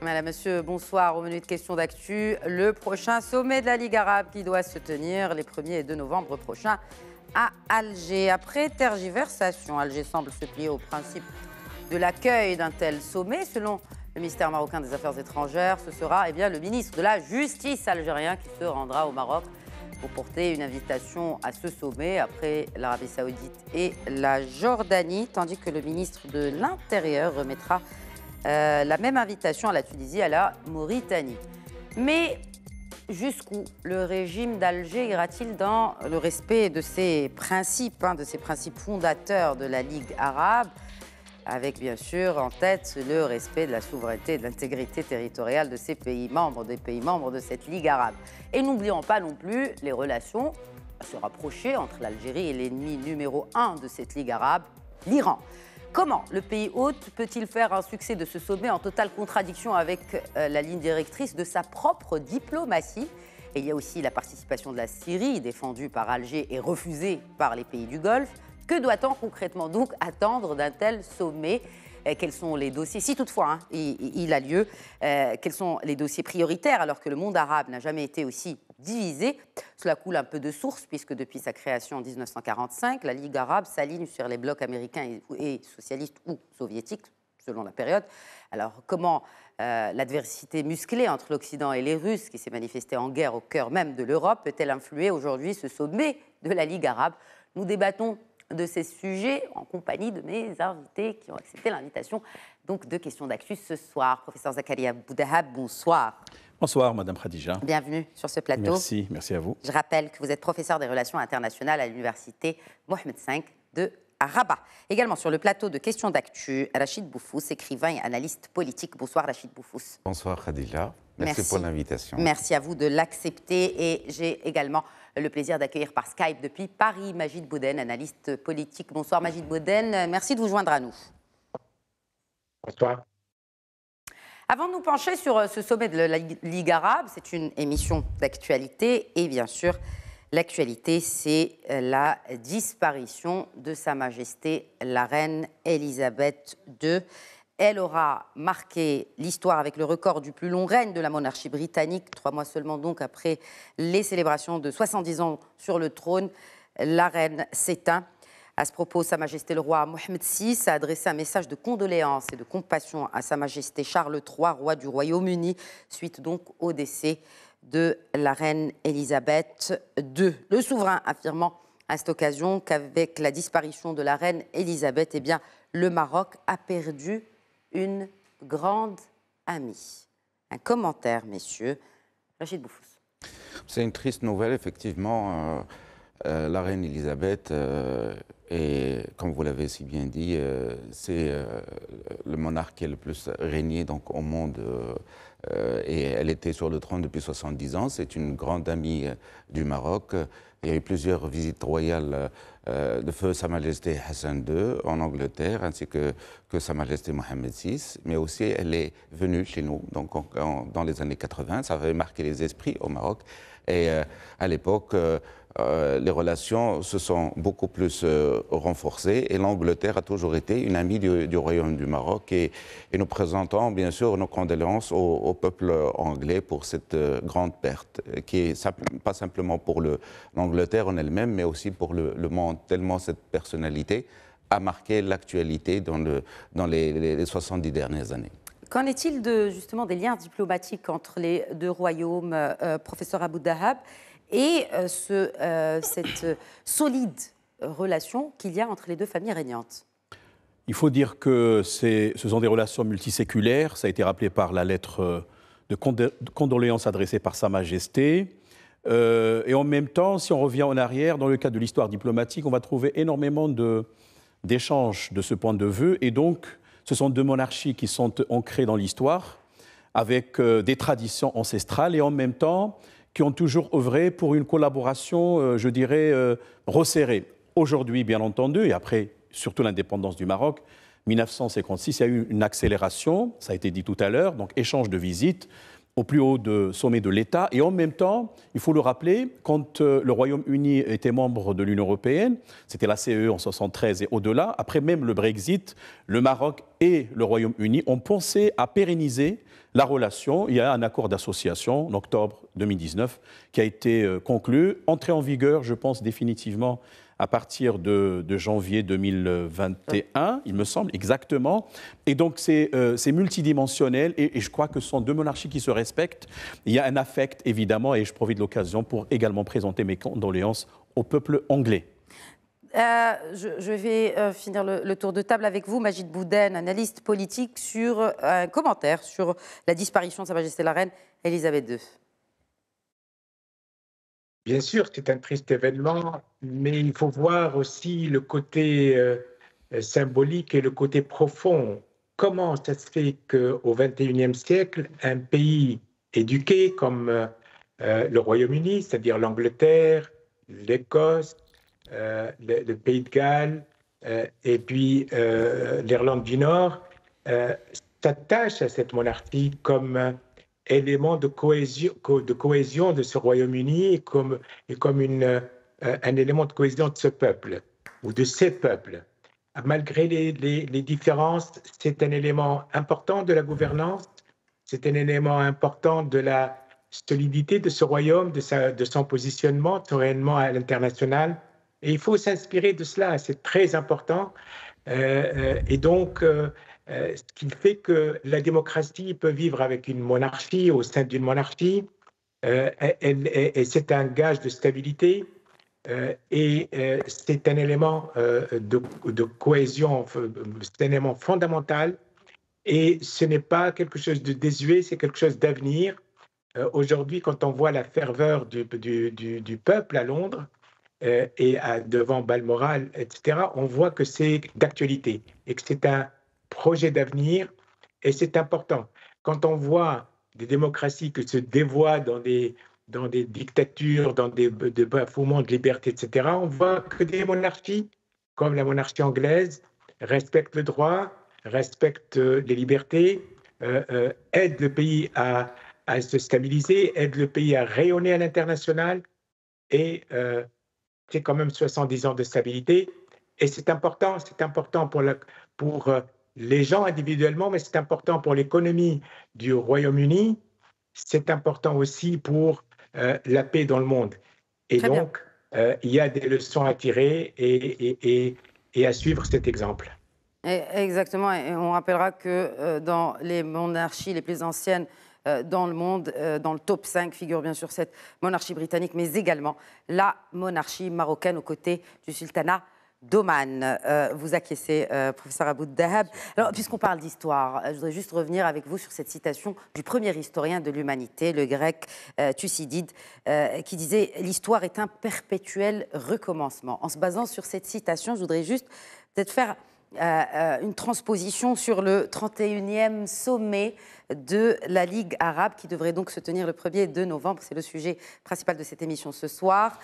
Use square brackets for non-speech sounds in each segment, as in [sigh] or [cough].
Madame, Monsieur, bonsoir. Au menu de questions d'actu, le prochain sommet de la Ligue arabe qui doit se tenir les 1er et 2 novembre prochains à Alger. Après tergiversation, Alger semble se plier au principe de l'accueil d'un tel sommet. Selon le ministère marocain des Affaires étrangères, ce sera eh bien, le ministre de la Justice algérien qui se rendra au Maroc pour porter une invitation à ce sommet après l'Arabie saoudite et la Jordanie, tandis que le ministre de l'Intérieur remettra euh, la même invitation à la Tunisie et à la Mauritanie. Mais jusqu'où le régime d'Alger ira-t-il dans le respect de ses principes, hein, de ses principes fondateurs de la Ligue arabe avec bien sûr en tête le respect de la souveraineté et de l'intégrité territoriale de ces pays membres, des pays membres de cette Ligue arabe. Et n'oublions pas non plus les relations à se rapprocher entre l'Algérie et l'ennemi numéro un de cette Ligue arabe, l'Iran. Comment le pays hôte peut-il faire un succès de ce sommet en totale contradiction avec euh, la ligne directrice de sa propre diplomatie Et il y a aussi la participation de la Syrie, défendue par Alger et refusée par les pays du Golfe. Que doit-on concrètement donc attendre d'un tel sommet eh, quels sont les dossiers, si toutefois hein, il, a lieu, eh, quels sont les dossiers prioritaires alors que le monde arabe n'a jamais été aussi divisé. Cela coule un peu de source puisque depuis sa création en 1945, la Ligue arabe s'aligne sur les blocs américains et, socialistes ou soviétiques selon la période. Alors comment euh, l'adversité musclée entre l'Occident et les Russes, qui s'est manifestée en guerre au cœur même de l'Europe, peut-elle influer aujourd'hui ce sommet de la Ligue arabe Nous débattons de ces sujets en compagnie de mes invités qui ont accepté l'invitation donc de questions d'actu ce soir. Professeur Zakaria Boudahab, bonsoir. Bonsoir, Madame Khadija. Bienvenue sur ce plateau. Merci, merci à vous. Je rappelle que vous êtes professeur des relations internationales à l'université Mohamed V de Rabat. Également sur le plateau de questions d'actu, Rachid Boufous, écrivain et analyste politique. Bonsoir, Rachid Boufous. Bonsoir, Khadija. Merci, pour l'invitation. Merci à vous de l'accepter et j'ai également le plaisir d'accueillir par Skype depuis Paris Magide Bouden, analyste politique. Bonsoir Magide Bouden. Merci de vous joindre à nous. Bonsoir. Avant de nous pencher sur euh, ce sommet de la Ligue arabe, c'est une émission d'actualité et bien sûr, l'actualité, c'est euh, la disparition de Sa Majesté la Reine Elisabeth II. Elle aura marqué l'histoire avec le record du plus long règne de la monarchie britannique, trois mois seulement donc après les célébrations de 70 ans sur le trône. La reine s'éteint. À ce propos, Sa Majesté le roi Mohamed VI a adressé un message de condoléances et de compassion à Sa Majesté Charles III, roi du Royaume-Uni, suite donc au décès de la reine Élisabeth II. Le souverain affirmant à cette occasion qu'avec la disparition de la reine Élisabeth, eh bien, le Maroc a perdu une grande amie. Un commentaire, messieurs. Rachid Boufous. C'est une triste nouvelle, effectivement. Euh, euh, la reine Elisabeth, euh, et comme vous l'avez si bien dit, euh, c'est le monarque qui a le plus régné donc, au monde. et elle était sur le trône depuis 70 ans. C'est une grande amie du Maroc. Il y a eu plusieurs visites royales euh, de feu Sa Majesté Hassan II en Angleterre, ainsi que, que Sa Majesté Mohamed VI, mais aussi elle est venue chez nous donc dans les années 80. Ça avait marqué les esprits au Maroc. Et euh, à l'époque, euh, euh, les relations se sont beaucoup plus euh, renforcées et l'Angleterre a toujours été une amie du, Royaume du Maroc et, nous présentons bien sûr nos condoléances au, peuple anglais pour cette euh, grande perte qui est pas simplement pour l'Angleterre en elle-même mais aussi pour le, monde tellement cette personnalité a marqué l'actualité dans, les, 70 dernières années. Qu'en est-il de, justement des liens diplomatiques entre les deux royaumes, professeur Abou Dahab et euh, ce, euh, cette euh, solide relation qu'il y a entre les deux familles régnantes. Il faut dire que ce sont des relations multiséculaires, ça a été rappelé par la lettre de condoléances adressée par Sa Majesté. et en même temps, si on revient en arrière, dans le cadre de l'histoire diplomatique, on va trouver énormément d'échanges de, ce point de vue. Et donc, ce sont deux monarchies qui sont ancrées dans l'histoire, avec des traditions ancestrales, et en même temps, qui ont toujours œuvré pour une collaboration, euh, je dirais, euh, resserrée. Aujourd'hui, bien entendu, et après surtout l'indépendance du Maroc, 1956, il y a eu une accélération, ça a été dit tout à l'heure, donc échange de visites, au plus haut de sommet de l'État. Et en même temps, il faut le rappeler, quand euh, le Royaume-Uni était membre de l'Union européenne, c'était la CE e en 73 et au-delà, après même le Brexit, le Maroc et le Royaume-Uni ont pensé à pérenniser la relation. Il y a un accord d'association en octobre 2019 qui a été euh, conclu, entré en vigueur, je pense, définitivement à partir de, janvier 2021, il me semble, exactement. Et donc, c'est euh, multidimensionnel et, je crois que ce sont deux monarchies qui se respectent. Il y a un affect, évidemment, et je profite de l'occasion pour également présenter mes condoléances au peuple anglais. Euh, je, vais euh, finir le, tour de table avec vous, Magid Boudin, analyste politique, sur un commentaire sur la disparition de Sa Majesté la Reine Elisabeth II. Bien sûr, c'est un triste événement, mais il faut voir aussi le côté euh, symbolique et le côté profond. Comment ça se fait qu'au XXIe siècle, un pays éduqué comme euh, euh, le Royaume-Uni, c'est-à-dire l'Angleterre, l'Écosse, le, le, Pays de Galles et puis l'Irlande du Nord, s'attache à cette monarchie comme élément de cohésion, de, cohésion de ce Royaume-Uni et comme, comme une, euh, un élément de cohésion de ce peuple ou de ces peuples. Malgré les, différences, c'est un élément important de la gouvernance, c'est un élément important de la solidité de ce royaume, de, de son positionnement, son à l'international, et il faut s'inspirer de cela, c'est très important. Euh, euh, et donc, euh, ce qui fait que la démocratie peut vivre avec une monarchie, au sein d'une monarchie, et c'est un gage de stabilité. et c'est un élément de, cohésion, c'est un élément fondamental. Et ce n'est pas quelque chose de désuet, c'est quelque chose d'avenir. Aujourd'hui, quand on voit la ferveur du peuple à Londres, euh, et à, devant Balmoral, etc., on voit que c'est d'actualité et que c'est un projet d'avenir et c'est important. Quand on voit des démocraties qui se dévoient dans des, dans des dictatures, dans des, bafouements de liberté, etc., on voit que des monarchies, comme la monarchie anglaise, respectent le droit, respectent euh, les libertés, euh, aident le pays à, se stabiliser, aident le pays à rayonner à l'international et c'est quand même 70 ans de stabilité. Et c'est important, c'est important pour, pour euh, les gens individuellement, mais c'est important pour l'économie du Royaume-Uni. C'est important aussi pour euh, la paix dans le monde. Et donc, euh, il y a des leçons à tirer et, à suivre cet exemple. Exactement. Et on rappellera que dans les monarchies les plus anciennes, euh, dans le monde. Euh, dans le top 5 figure bien sûr cette monarchie britannique, mais également la monarchie marocaine aux côtés du sultanat d'Oman. Euh, vous acquiescez, professeur Aboud Dahab. Alors, puisqu'on parle d'histoire, je voudrais juste revenir avec vous sur cette citation du premier historien de l'humanité, le grec Thucydide, qui disait L'histoire est un perpétuel recommencement. En se basant sur cette citation, je voudrais juste peut-être faire euh, euh, une transposition sur le 31e sommet de la Ligue arabe qui devrait donc se tenir le 1er de novembre. C'est le sujet principal de cette émission ce soir.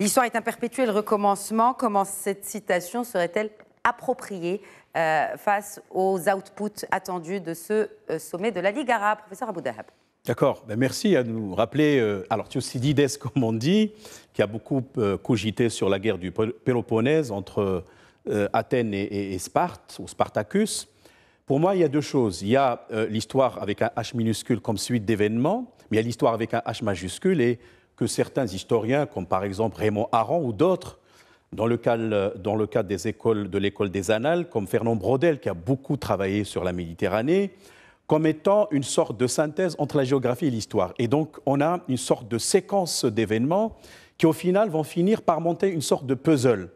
L'histoire est un perpétuel recommencement. Comment cette citation serait-elle appropriée euh, face aux outputs attendus de ce sommet de la Ligue arabe Professeur Abou Dahab. D'accord, ben, merci à nous rappeler. Euh, alors, Thucydides, [laughs] comme on dit, qui a beaucoup cogité sur la guerre du Péloponnèse entre euh, Athènes et, Sparte, ou Spartacus, pour moi, il y a deux choses. Il y a euh, l'histoire avec un H minuscule comme suite d'événements, mais il y a l'histoire avec un H majuscule et que certains historiens, comme par exemple Raymond Aron ou d'autres, dans le, cadre euh, des écoles, de l'école des Annales, comme Fernand Brodel, qui a beaucoup travaillé sur la Méditerranée, comme étant une sorte de synthèse entre la géographie et l'histoire. Et donc, on a une sorte de séquence d'événements qui, au final, vont finir par monter une sorte de puzzle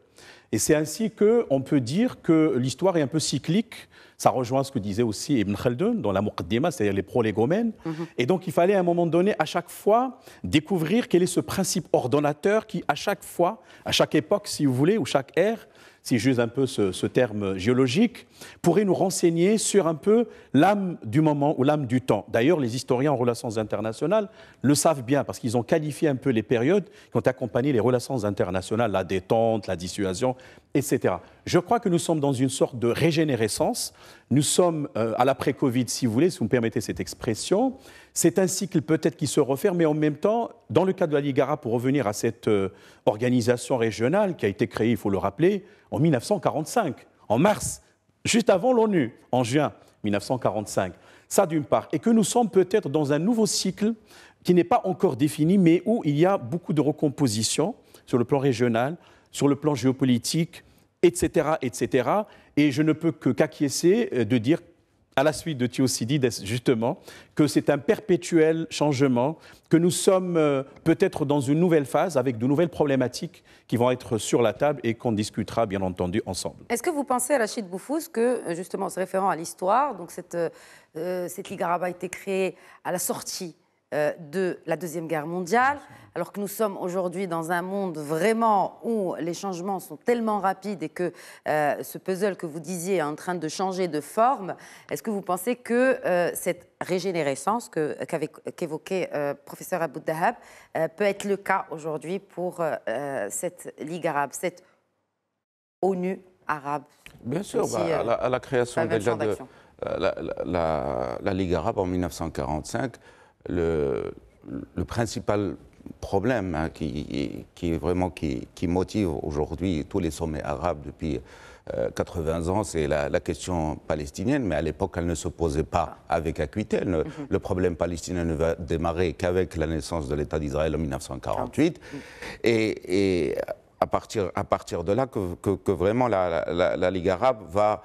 et c'est ainsi qu'on peut dire que l'histoire est un peu cyclique. Ça rejoint ce que disait aussi Ibn Khaldun dans la Muqaddima, c'est-à-dire les prolégomènes. Mhm. Et donc, il fallait à un moment donné, à chaque fois, découvrir quel est ce principe ordonnateur qui, à chaque fois, à chaque époque, si vous voulez, ou chaque ère, si j'use un peu ce, ce, terme géologique, pourrait nous renseigner sur un peu l'âme du moment ou l'âme du temps. D'ailleurs, les historiens en relations internationales le savent bien parce qu'ils ont qualifié un peu les périodes qui ont accompagné les relations internationales, la détente, la dissuasion, etc. Je crois que nous sommes dans une sorte de régénérescence. Nous sommes euh, à l'après-Covid, si vous voulez, si vous me permettez cette expression. C'est un cycle peut-être qui se referme, mais en même temps, dans le cas de la Ligara, pour revenir à cette euh, organisation régionale qui a été créée, il faut le rappeler, en 1945, en mars, juste avant l'ONU, en juin 1945. Ça d'une part. Et que nous sommes peut-être dans un nouveau cycle qui n'est pas encore défini, mais où il y a beaucoup de recomposition sur le plan régional, sur le plan géopolitique, etc., etc. Et je ne peux que qu'acquiescer euh, de dire, à la suite de Thucydides justement, que c'est un perpétuel changement, que nous sommes euh, peut-être dans une nouvelle phase avec de nouvelles problématiques qui vont être sur la table et qu'on discutera bien entendu ensemble. Est-ce que vous pensez, à la Rachid Boufous, que euh, justement en se référant à l'histoire, donc cette, cette ligue arabe a été créée à la sortie euh, de la Deuxième Guerre mondiale, alors que nous sommes aujourd'hui dans un monde vraiment où les changements sont tellement rapides et que euh, ce puzzle que vous disiez est en train de changer de forme. Est-ce que vous pensez que euh, cette régénérescence qu'évoquait le professeur Abou Dahab peut être le cas aujourd'hui pour cette Ligue arabe, cette ONU arabe Bien sûr, bah, à, la, création déjà de la Ligue arabe en 1945 le, le principal problème hein, qui, vraiment qui, motive aujourd'hui tous les sommets arabes depuis 80 euh, ans, c'est la, question palestinienne, mais à l'époque, elle ne se posait pas avec acuité. Mhm. Le, problème palestinien ne va démarrer qu'avec la naissance de l'État d'Israël en 1948. Ah. Mm. Et, à, partir, à partir de là, que, vraiment la, la Ligue arabe va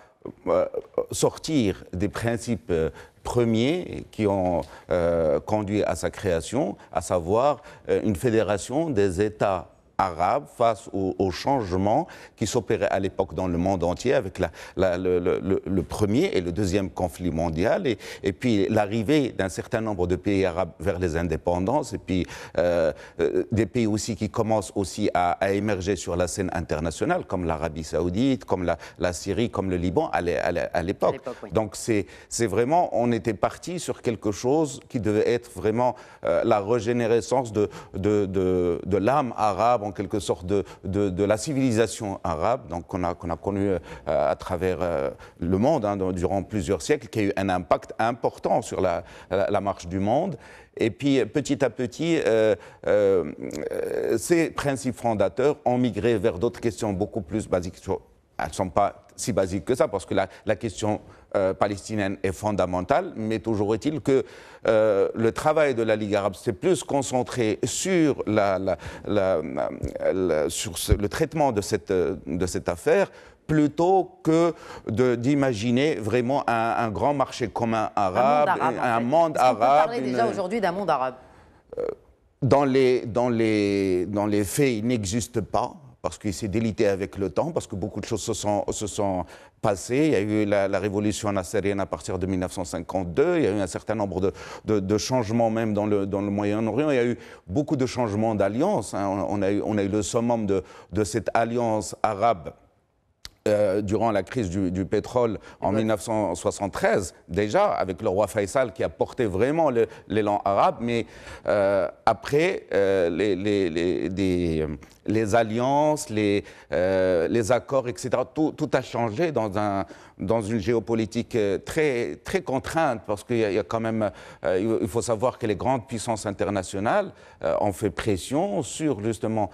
euh, sortir des principes euh, premiers qui ont euh, conduit à sa création, à savoir euh, une fédération des États arabe face aux, changements qui s'opéraient à l'époque dans le monde entier avec le, premier et le deuxième conflit mondial et, puis l'arrivée d'un certain nombre de pays arabes vers les indépendances et puis euh, euh, des pays aussi qui commencent aussi à, émerger sur la scène internationale comme l'Arabie saoudite, comme la, Syrie, comme le Liban à l'époque. Donc c'est vraiment, on était parti sur quelque chose qui devait être vraiment euh, la régénérescence de, de l'âme arabe en quelque sorte de, de, la civilisation arabe, donc qu'on a, qu'on a connue euh, à travers euh, le monde hein, durant plusieurs siècles, qui a eu un impact important sur la, la, marche du monde. Et puis petit à petit, euh, ces principes fondateurs ont migré vers d'autres questions beaucoup plus basiques. Elles ne sont pas si basiques que ça, parce que la, la question euh, palestinienne est fondamentale, mais toujours est-il que euh, le travail de la Ligue arabe s'est plus concentré sur, le traitement de cette, affaire plutôt que d'imaginer vraiment un, grand marché commun arabe, un monde arabe. Vous parlez déjà aujourd'hui d'un monde arabe euh, dans les, faits, il n'existe pas parce qu'il s'est délité avec le temps, parce que beaucoup de choses se sont il y a eu la, révolution nassérienne à partir de 1952. Il y a eu un certain nombre de, changements même dans le, dans le Moyen-Orient. Il y a eu beaucoup de changements d'alliances. Hein. On, a eu, le summum de, cette alliance arabe. Euh, durant la crise du, pétrole en 1973, déjà, avec le roi Faisal qui a porté vraiment l'élan arabe, mais euh, après, euh, les, les, les alliances, les, euh, accords, etc. Tout, a changé dans, une géopolitique euh, très, très contrainte, parce qu'il y, a quand même, euh, il faut savoir que les grandes puissances internationales ont fait pression sur justement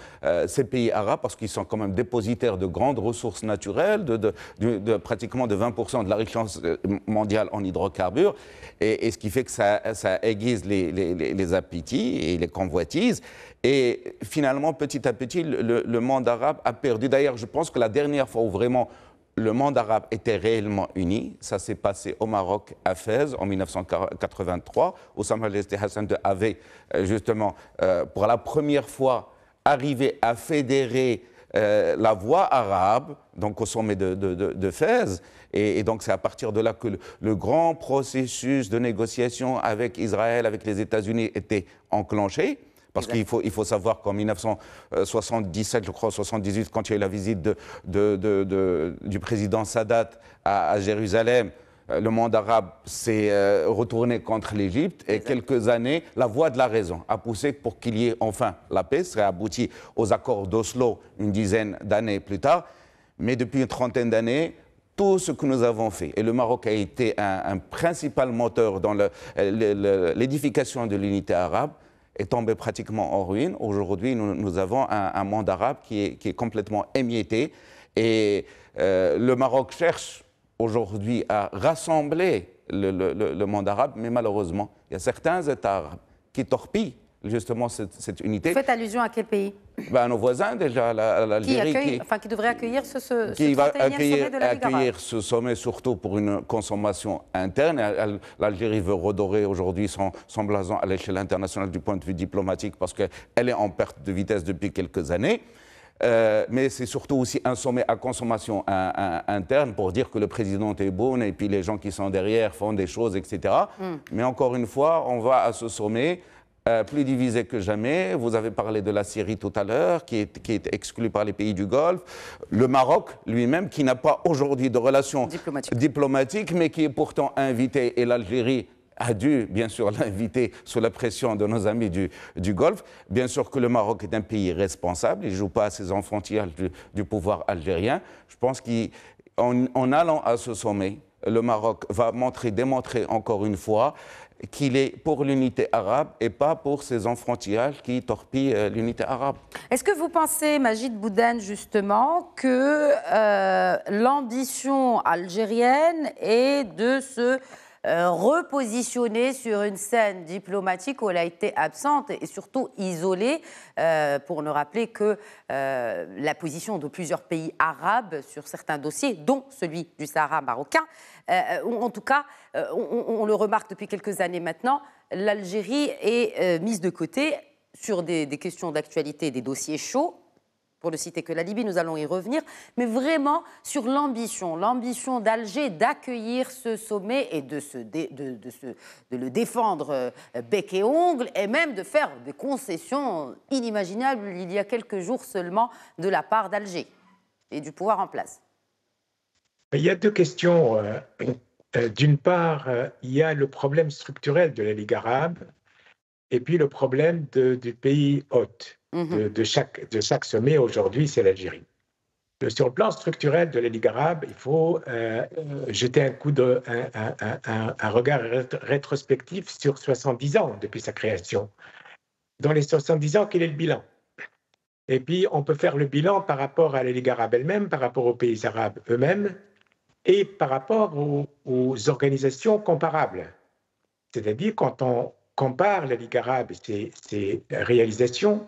ces pays arabes, parce qu'ils sont quand même dépositaires de grandes ressources naturelles, de, pratiquement de 20% de la richesse mondiale en hydrocarbures, et, ce qui fait que ça, ça aiguise les, les, les appétits et les convoitises. Et finalement, petit à petit, le, monde arabe a perdu. D'ailleurs, je pense que la dernière fois où vraiment le monde arabe était réellement uni, ça s'est passé au Maroc à Fès en 1983, où Samuel de Hassan avait euh, justement, euh, pour la première fois, arrivé à fédérer euh, la voix arabe, donc au sommet de, de, Fès. Et, donc c'est à partir de là que le, grand processus de négociation avec Israël, avec les États-Unis était enclenché. Parce qu'il faut, savoir qu'en 1977, je crois, 78, quand il y a eu la visite du président Sadat à, Jérusalem, euh, le monde arabe s'est euh, retourné contre l'Égypte et quelques années, la voie de la raison a poussé pour qu'il y ait enfin la paix, serait abouti aux accords d'Oslo une dizaine d'années plus tard. Mais depuis une trentaine d'années, tout ce que nous avons fait, et le Maroc a été un principal moteur dans l'édification de l'unité arabe, est tombé pratiquement en ruine. Aujourd'hui, nous, avons un, monde arabe qui est, complètement émietté. Et euh, le Maroc cherche aujourd'hui à rassembler le, monde arabe, mais malheureusement, il y a certains États arabes qui torpillent justement cette, unité. Vous faites allusion à quel pays ben, à Nos voisins déjà, l'Algérie. Qui, devrait accueillir ce, ce ce e sommet accueillir ce sommet surtout pour une consommation interne. L'Algérie veut redorer aujourd'hui son, blason à l'échelle internationale du point de vue diplomatique parce qu'elle est en perte de vitesse depuis quelques années. Euh, mais c'est surtout aussi un sommet à consommation interne pour dire que le président est bon et puis les gens qui sont derrière font des choses, etc. Hmm. Mais encore une fois, on va à ce sommet euh, plus divisé que jamais. Vous avez parlé de la Syrie tout à l'heure, qui est, exclue par les pays du Golfe. Le Maroc lui-même, qui n'a pas aujourd'hui de relations diplomatiques, mais qui est pourtant invité, et l'Algérie a dû, bien sûr, [laughs] l'inviter sous la pression de nos amis du, Golfe. Bien sûr que le Maroc est un pays responsable, il ne joue pas à ses enfrontières du, pouvoir algérien. Je pense qu'en allant à ce sommet, le Maroc va montrer, démontrer encore une fois qu'il est pour l'unité arabe et pas pour ces enfantillages qui torpillent euh, l'unité arabe. Est-ce que vous pensez, Majid Boudin, justement, que euh, l'ambition algérienne est de se euh, repositionnée sur une scène diplomatique où elle a été absente et surtout isolée, euh, pour ne rappeler que euh, la position de plusieurs pays arabes sur certains dossiers, dont celui du Sahara marocain. en tout cas, on, le remarque depuis quelques années maintenant, l'Algérie est mise de côté sur des questions d'actualité, des dossiers chauds, pour ne citer que la Libye, nous allons y revenir, mais vraiment sur l'ambition, l'ambition d'Alger d'accueillir ce sommet et de, se de, le défendre euh, bec et ongle, et même de faire des concessions inimaginables il y a quelques jours seulement de la part d'Alger et du pouvoir en place. Il y a deux questions. Euh, euh, d'une part, il y a le problème structurel de la Ligue arabe et puis le problème du pays hôte. Mhm. De, chaque, de chaque sommet aujourd'hui, c'est l'Algérie. Euh, sur le plan structurel de la Ligue arabe, il faut euh, euh, jeter un coup de, un, un, regard rétrospectif sur 70 ans depuis sa création. Dans les 70 ans, quel est le bilan Et puis, on peut faire le bilan par rapport à la Ligue arabe elle-même, par rapport aux pays arabes eux-mêmes et par rapport aux, aux organisations comparables. C'est-à-dire quand on, compare la Ligue arabe et ses, réalisations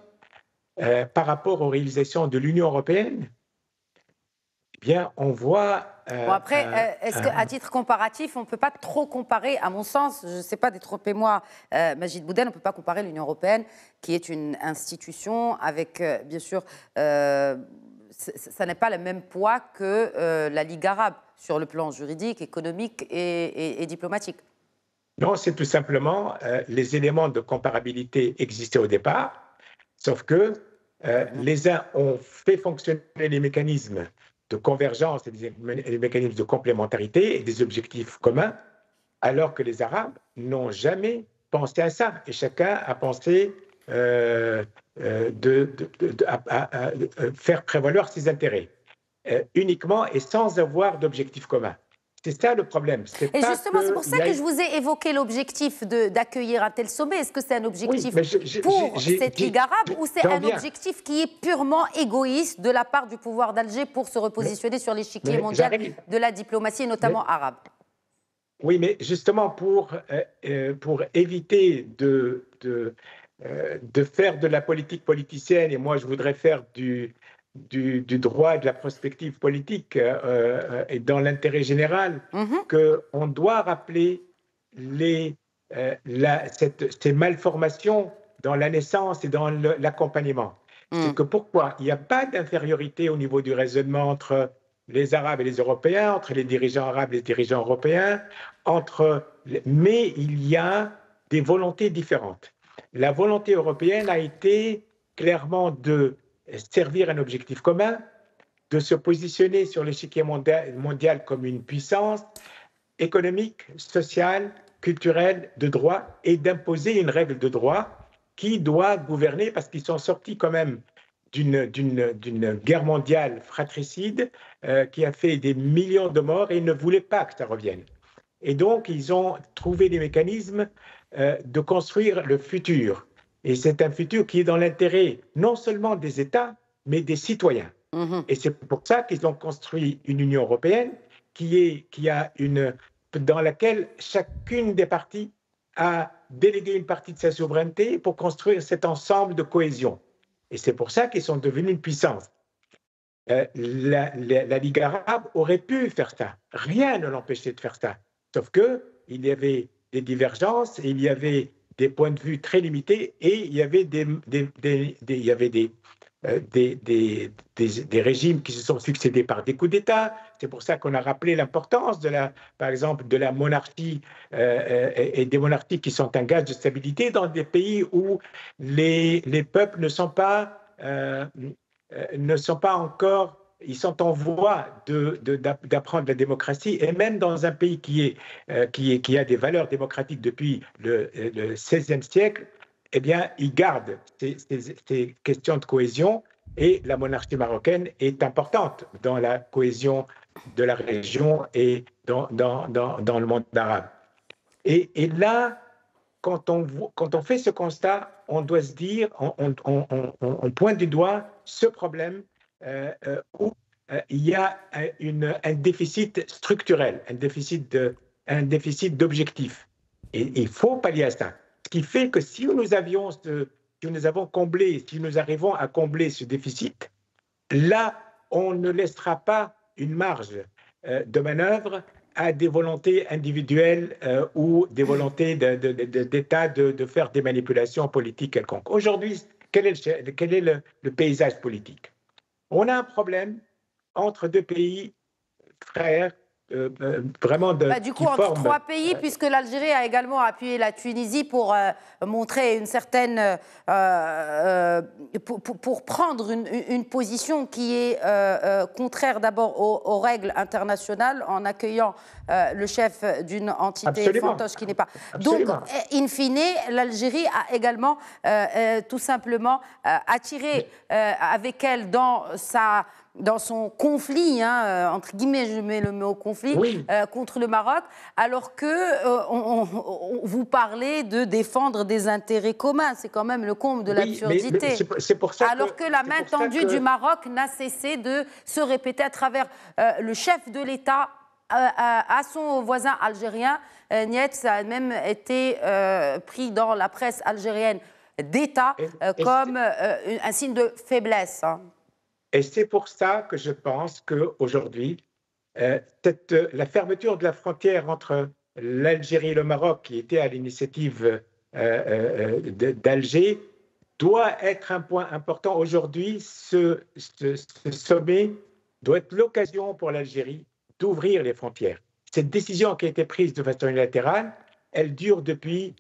euh, par rapport aux réalisations de l'Union européenne, eh bien, on voit. Euh, bon après, euh, est-ce qu'à titre comparatif, on ne peut pas trop comparer, à mon sens, je ne sais pas, détrompez-moi, Magid Boudel, on ne peut pas comparer l'Union européenne, qui est une institution avec, bien sûr, ça n'est pas le même poids que la Ligue arabe sur le plan juridique, économique et diplomatique. Non, c'est tout simplement euh, les éléments de comparabilité existaient au départ, sauf que euh, mhm. les uns ont fait fonctionner les mécanismes de convergence et les mécanismes de complémentarité et des objectifs communs, alors que les Arabes n'ont jamais pensé à ça. Et chacun a pensé faire prévaloir ses intérêts, euh, uniquement et sans avoir d'objectifs communs. C'est ça le problème. Et justement, c'est pour ça que je vous ai évoqué l'objectif d'accueillir un tel sommet. Est-ce que c'est un objectif pour cette Ligue arabe ou c'est un objectif qui est purement égoïste de la part du pouvoir d'Alger pour se repositionner sur l'échiquier mondial de la diplomatie notamment arabe Oui, mais justement pour, euh, euh, pour éviter de, de, euh, de, faire de la politique politicienne, et moi je voudrais faire du, du, droit et de la prospective politique euh, euh, et dans l'intérêt général mhm. que qu'on doit rappeler les, euh, ces malformations dans la naissance et dans l'accompagnement. Mhm. C'est que pourquoi il n'y a pas d'infériorité au niveau du raisonnement entre les Arabes et les Européens, entre les dirigeants arabes et les dirigeants européens, entre, mais il y a des volontés différentes. La volonté européenne a été clairement de euh, servir un objectif commun, de se positionner sur l'échiquier mondial, comme une puissance économique, sociale, culturelle, de droit, et d'imposer une règle de droit qui doit gouverner, parce qu'ils sont sortis quand même d'une guerre mondiale fratricide euh, qui a fait des millions de morts et ils ne voulaient pas que ça revienne. Et donc, ils ont trouvé des mécanismes euh, de construire le futur. Et c'est un futur qui est dans l'intérêt non seulement des États, mais des citoyens. Mm-hmm. Et c'est pour ça qu'ils ont construit une Union européenne qui, est, qui a une, dans laquelle chacune des parties a délégué une partie de sa souveraineté pour construire cet ensemble de cohésion. Et c'est pour ça qu'ils sont devenus une puissance. Euh, la, la, la, Ligue arabe aurait pu faire ça. Rien ne l'empêchait de faire ça. Sauf que il y avait des divergences, et il y avait des points de vue très limités et il y avait des, il y avait euh, des, des des, régimes qui se sont succédés par des coups d'État. C'est pour ça qu'on a rappelé l'importance, de la, par exemple, de la monarchie euh, euh, et, des monarchies qui sont un gage de stabilité dans des pays où les, les peuples ne sont pas, ne sont pas encore ils sont en voie d'apprendre la démocratie, et même dans un pays qui, est, euh, qui, est, qui a des valeurs démocratiques depuis le, XVIe siècle, eh bien, ils gardent ces, questions de cohésion, et la monarchie marocaine est importante dans la cohésion de la région et dans, dans, le monde arabe. Et, là, quand on, quand on, fait ce constat, on doit se dire, on, on pointe du doigt ce problème euh, euh, où euh, il y a une, un déficit structurel, un déficit, de, d'objectifs. Et il faut pallier à ça. Ce qui fait que si nous avions, nous avons comblé, si nous arrivons à combler ce déficit, là, on ne laissera pas une marge de manœuvre à des volontés individuelles ou des volontés d'État de, de, faire des manipulations politiques quelconques. Aujourd'hui, quel est, quel est le paysage politique on a un problème entre deux pays frères euh, euh, vraiment de, bah, du coup, entre trois pays, euh, puisque l'Algérie a également appuyé la Tunisie pour montrer une certaine. Pour, prendre une, position qui est contraire d'abord aux, règles internationales en accueillant le chef d'une entité fantoche qui n'est pas. Donc, eh, in fine, l'Algérie a également tout simplement attiré avec elle dans sa dans son conflit, hein, euh, entre guillemets, je mets le mot conflit, euh, contre le Maroc, alors que euh, on, vous parlez de défendre des intérêts communs. C'est quand même le comble de l'absurdité. alors que, la main tendue du Maroc n'a cessé de se répéter à travers le chef de l'État à son voisin algérien. Nietz a même été pris dans la presse algérienne d'État comme un signe de faiblesse. Hein. Et c'est pour ça que je pense qu'aujourd'hui, euh, euh, la fermeture de la frontière entre l'Algérie et le Maroc, qui était à l'initiative euh, euh, d'Alger, doit être un point important. Aujourd'hui, ce, ce, sommet doit être l'occasion pour l'Algérie d'ouvrir les frontières. Cette décision qui a été prise de façon unilatérale, elle dure depuis,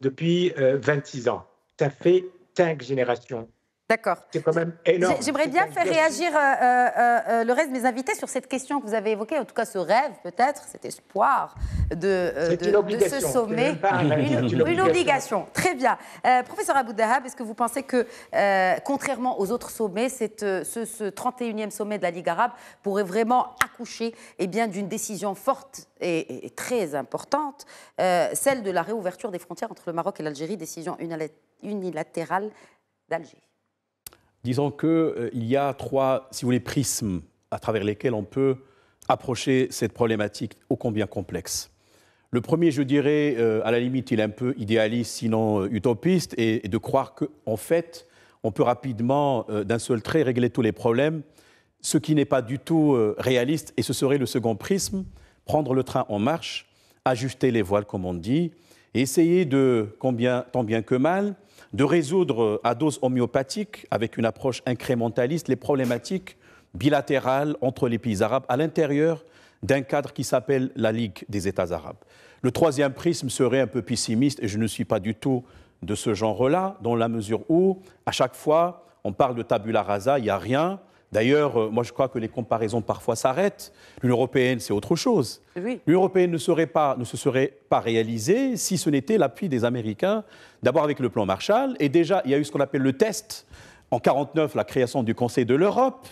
depuis 26 ans. Ça fait cinq générations D'accord. C'est quand même énorme. J'aimerais bien faire réagir euh, euh, euh, le reste de mes invités sur cette question que vous avez évoquée, en tout cas ce rêve peut-être, cet espoir de, ce sommet. Une, obligation. Très bien. professeur Dahab, est-ce que vous pensez que, contrairement aux autres sommets, ce, 31e sommet de la Ligue arabe pourrait vraiment accoucher eh bien, d'une décision forte et, très importante, celle de la réouverture des frontières entre le Maroc et l'Algérie, décision unilatérale d'Alger disons qu'il euh, y a trois, si vous voulez, prismes à travers lesquels on peut approcher cette problématique ô combien complexe. Le premier, je dirais, euh, à la limite, il est un peu idéaliste, sinon euh, utopiste, et, de croire qu'en fait, on peut rapidement, d'un seul trait, régler tous les problèmes, ce qui n'est pas du tout réaliste, et ce serait le second prisme, prendre le train en marche, ajuster les voiles, comme on dit, et essayer de, combien, tant bien que mal, de résoudre euh, à dose homéopathique, avec une approche incrémentaliste, les problématiques bilatérales entre les pays arabes à l'intérieur d'un cadre qui s'appelle la Ligue des États arabes. Le troisième prisme serait un peu pessimiste, et je ne suis pas du tout de ce genre-là, dans la mesure où, à chaque fois, on parle de tabula rasa, il n'y a rien, D'ailleurs, euh, moi je crois que les comparaisons parfois s'arrêtent. L'Union européenne, c'est autre chose. L'Union européenne ne, pas, se serait pas réalisée si ce n'était l'appui des Américains, d'abord avec le plan Marshall, et déjà il y a eu ce qu'on appelle le test. En 1949, la création du Conseil de l'Europe,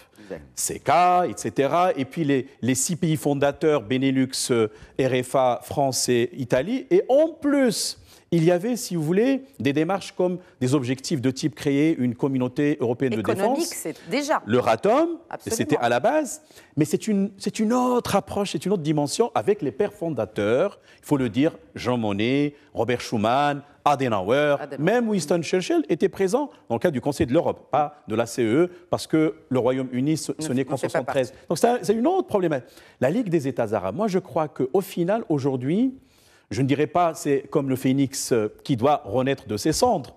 CK, etc. Et puis les, les, six pays fondateurs, Benelux, euh, RFA, France et Italie. Et en plus, il y avait, si vous voulez, des démarches comme des objectifs de type créer une communauté européenne de défense. c'est déjà. Le RATOM, c'était à la base. Mais c'est une, une autre approche, c'est une autre dimension avec les pères fondateurs, il faut le dire, Jean Monnet, Robert Schuman, Adenauer, même Winston Churchill était présent dans le cadre du Conseil de l'Europe, pas de la CE, e, parce que le Royaume-Uni, ce, n'est qu'en 1973. Donc c'est une autre problématique. La Ligue des États arabes, moi je crois qu'au final, aujourd'hui, je ne dirais pas c'est comme le phénix euh, qui doit renaître de ses cendres,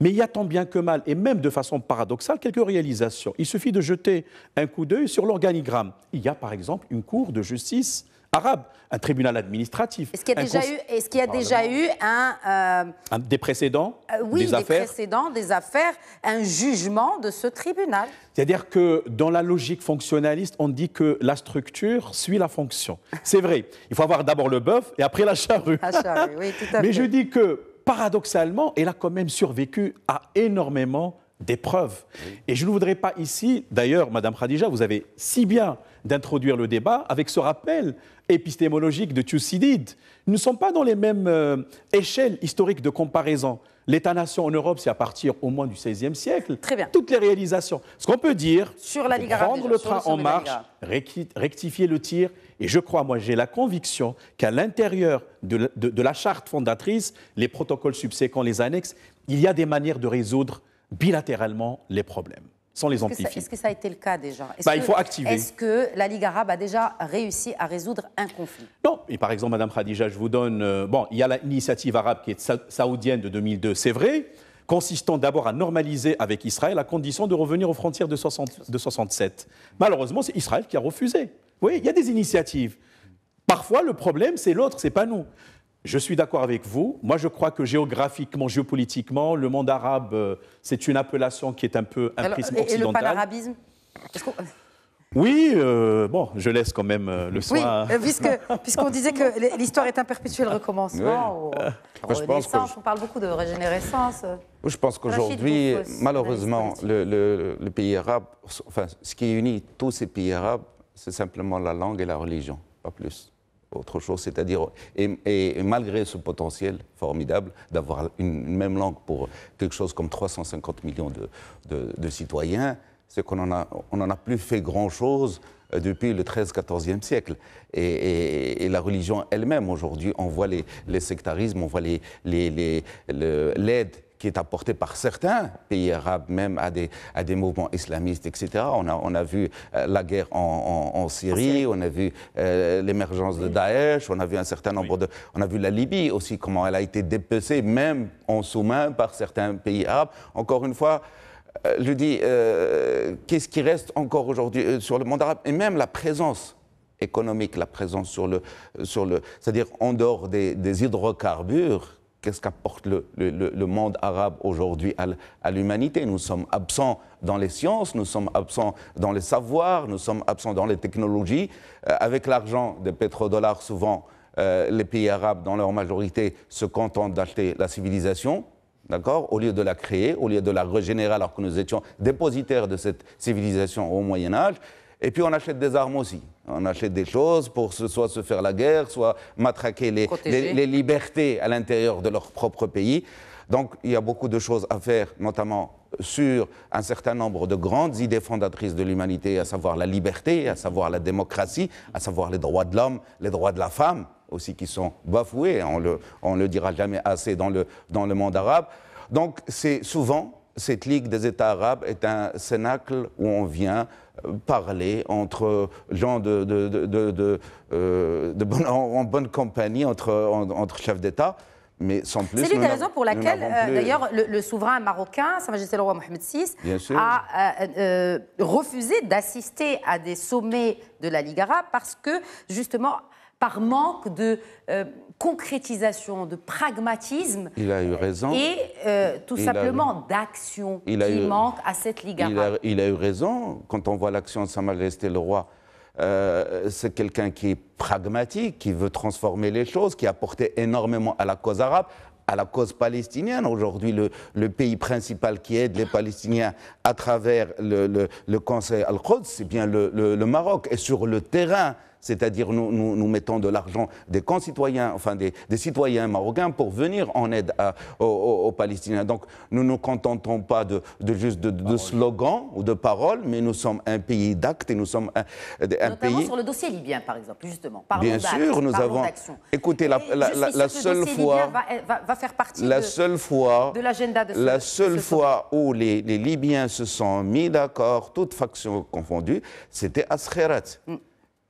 mais il y a tant bien que mal, et même de façon paradoxale, quelques réalisations. Il suffit de jeter un coup d'œil sur l'organigramme. Il y a par exemple une cour de justice arabe, un tribunal administratif. Est-ce qu'il y a déjà eu, un, euh, des précédents, euh, oui, des, affaires. précédents, des affaires, un jugement de ce tribunal C'est-à-dire que dans la logique fonctionnaliste, on dit que la structure suit la fonction. C'est vrai. Il faut avoir d'abord le bœuf et après la charrue. [laughs] Mais je dis que paradoxalement, elle a quand même survécu à énormément des preuves. Et je ne voudrais pas ici, d'ailleurs, Madame Khadija, vous avez si bien d'introduire le débat avec ce rappel épistémologique de Thucydide. Nous ne sommes pas dans les mêmes euh, échelles historiques de comparaison. L'État-nation en Europe, c'est à partir au moins du XVIe siècle. Très bien. Toutes les réalisations. Ce qu'on peut dire, sur la prendre le train en marche, rectifier le tir. Et je crois, moi, j'ai la conviction qu'à l'intérieur de, la charte fondatrice, les protocoles subséquents, les annexes, il y a des manières de résoudre bilatéralement les problèmes sans les amplifier. Est-ce que ça a été le cas déjà bah, Il faut activer. Est-ce que la Ligue arabe a déjà réussi à résoudre un conflit Non. Et par exemple, Madame Khadija, je vous donne. Euh, bon, il y a l'initiative arabe qui est saoudienne de 2002, c'est vrai, consistant d'abord à normaliser avec Israël à condition de revenir aux frontières de, 60, de 67. Malheureusement, c'est Israël qui a refusé. Oui, il y a des initiatives. Parfois, le problème, c'est l'autre, c'est pas nous. Je suis d'accord avec vous. Moi, je crois que géographiquement, géopolitiquement, le monde arabe, euh, c'est une appellation qui est un peu un prisme occidental. Et le panarabisme oui, euh, bon, je laisse quand même euh, le soin. Oui, puisqu'on disait que l'histoire est un perpétuel ah, recommencement. Oh, ah, je pense On parle beaucoup de régénérescence. Je pense qu'aujourd'hui, malheureusement, le, le, le, pays arabe, enfin, ce qui unit tous ces pays arabes, c'est simplement la langue et la religion, pas plus autre chose, c'est-à-dire, et, malgré ce potentiel formidable d'avoir une, même langue pour quelque chose comme 350 millions de, de, de citoyens, c'est qu'on n'en a, on en a plus fait grand-chose euh, depuis le 13-14e siècle. Et, la religion elle-même, aujourd'hui, on voit les, sectarismes, on voit l'aide les, les, qui est apportée par certains pays arabes, même à des, à des mouvements islamistes, etc. On a, on a vu euh, la guerre en, en, Syrie, on a vu euh, l'émergence de Daesh, on a vu un certain nombre de... On a vu la Libye aussi, comment elle a été dépecée, même en sous-main, par certains pays arabes. Encore une fois, euh, je dis, qu'est-ce qui reste encore aujourd'hui sur le monde arabe Et même la présence économique, la présence sur le... Sur le C'est-à-dire en dehors des, des hydrocarbures qu'est-ce qu'apporte le, monde arabe aujourd'hui à, l'humanité. Nous sommes absents dans les sciences, nous sommes absents dans les savoirs, nous sommes absents dans les technologies. Euh, avec l'argent des pétrodollars, souvent, euh, les pays arabes, dans leur majorité, se contentent d'acheter la civilisation. D'accord Au lieu de la créer, au lieu de la régénérer alors que nous étions dépositaires de cette civilisation au Moyen Âge. Et puis on achète des armes aussi. On achète des choses pour soit se faire la guerre, soit matraquer les, libertés à l'intérieur de leur propre pays. Donc il y a beaucoup de choses à faire, notamment sur un certain nombre de grandes idées fondatrices de l'humanité, à savoir la liberté, à savoir la démocratie, à savoir les droits de l'homme, les droits de la femme aussi qui sont bafoués, on ne le, on dira jamais assez dans le, dans le monde arabe. Donc c'est souvent cette Ligue des États arabes est un cénacle où on vient euh, parler entre gens de, de, euh, en, bonne compagnie, entre, entre chefs d'État. Mais sans plus. C'est l'une des raisons pour laquelle, euh, d'ailleurs, le, souverain marocain, Sa Majesté le roi Mohamed VI, a refusé d'assister à des sommets de la Ligue arabe parce que, justement, par manque de concrétisation, de pragmatisme. Il a eu raison. Et euh, tout simplement d'action qui manque à cette Ligue il il a, eu raison. Quand on voit l'action de Sa Majesté le Roi, euh, c'est quelqu'un qui est pragmatique, qui veut transformer les choses, qui a apporté énormément à la cause arabe, à la cause palestinienne. Aujourd'hui, le, pays principal qui aide les Palestiniens à travers le, Conseil Al-Quds, c'est bien le Maroc. Et sur le terrain, c'est-à-dire nous, nous, mettons de l'argent des concitoyens, enfin des, citoyens marocains pour venir en aide aux, Palestiniens. Donc nous ne nous contentons pas de, juste de, slogans ou de paroles, mais nous sommes un pays d'actes et nous sommes un, pays... sur le dossier libyen, par exemple, justement. Bien sûr, nous avons... Écoutez, la, la, la, seule fois... Va, faire partie la seule fois, de l'agenda de ce, La seule fois où les, Libyens se sont mis d'accord, toutes factions confondues, c'était à sherat mm.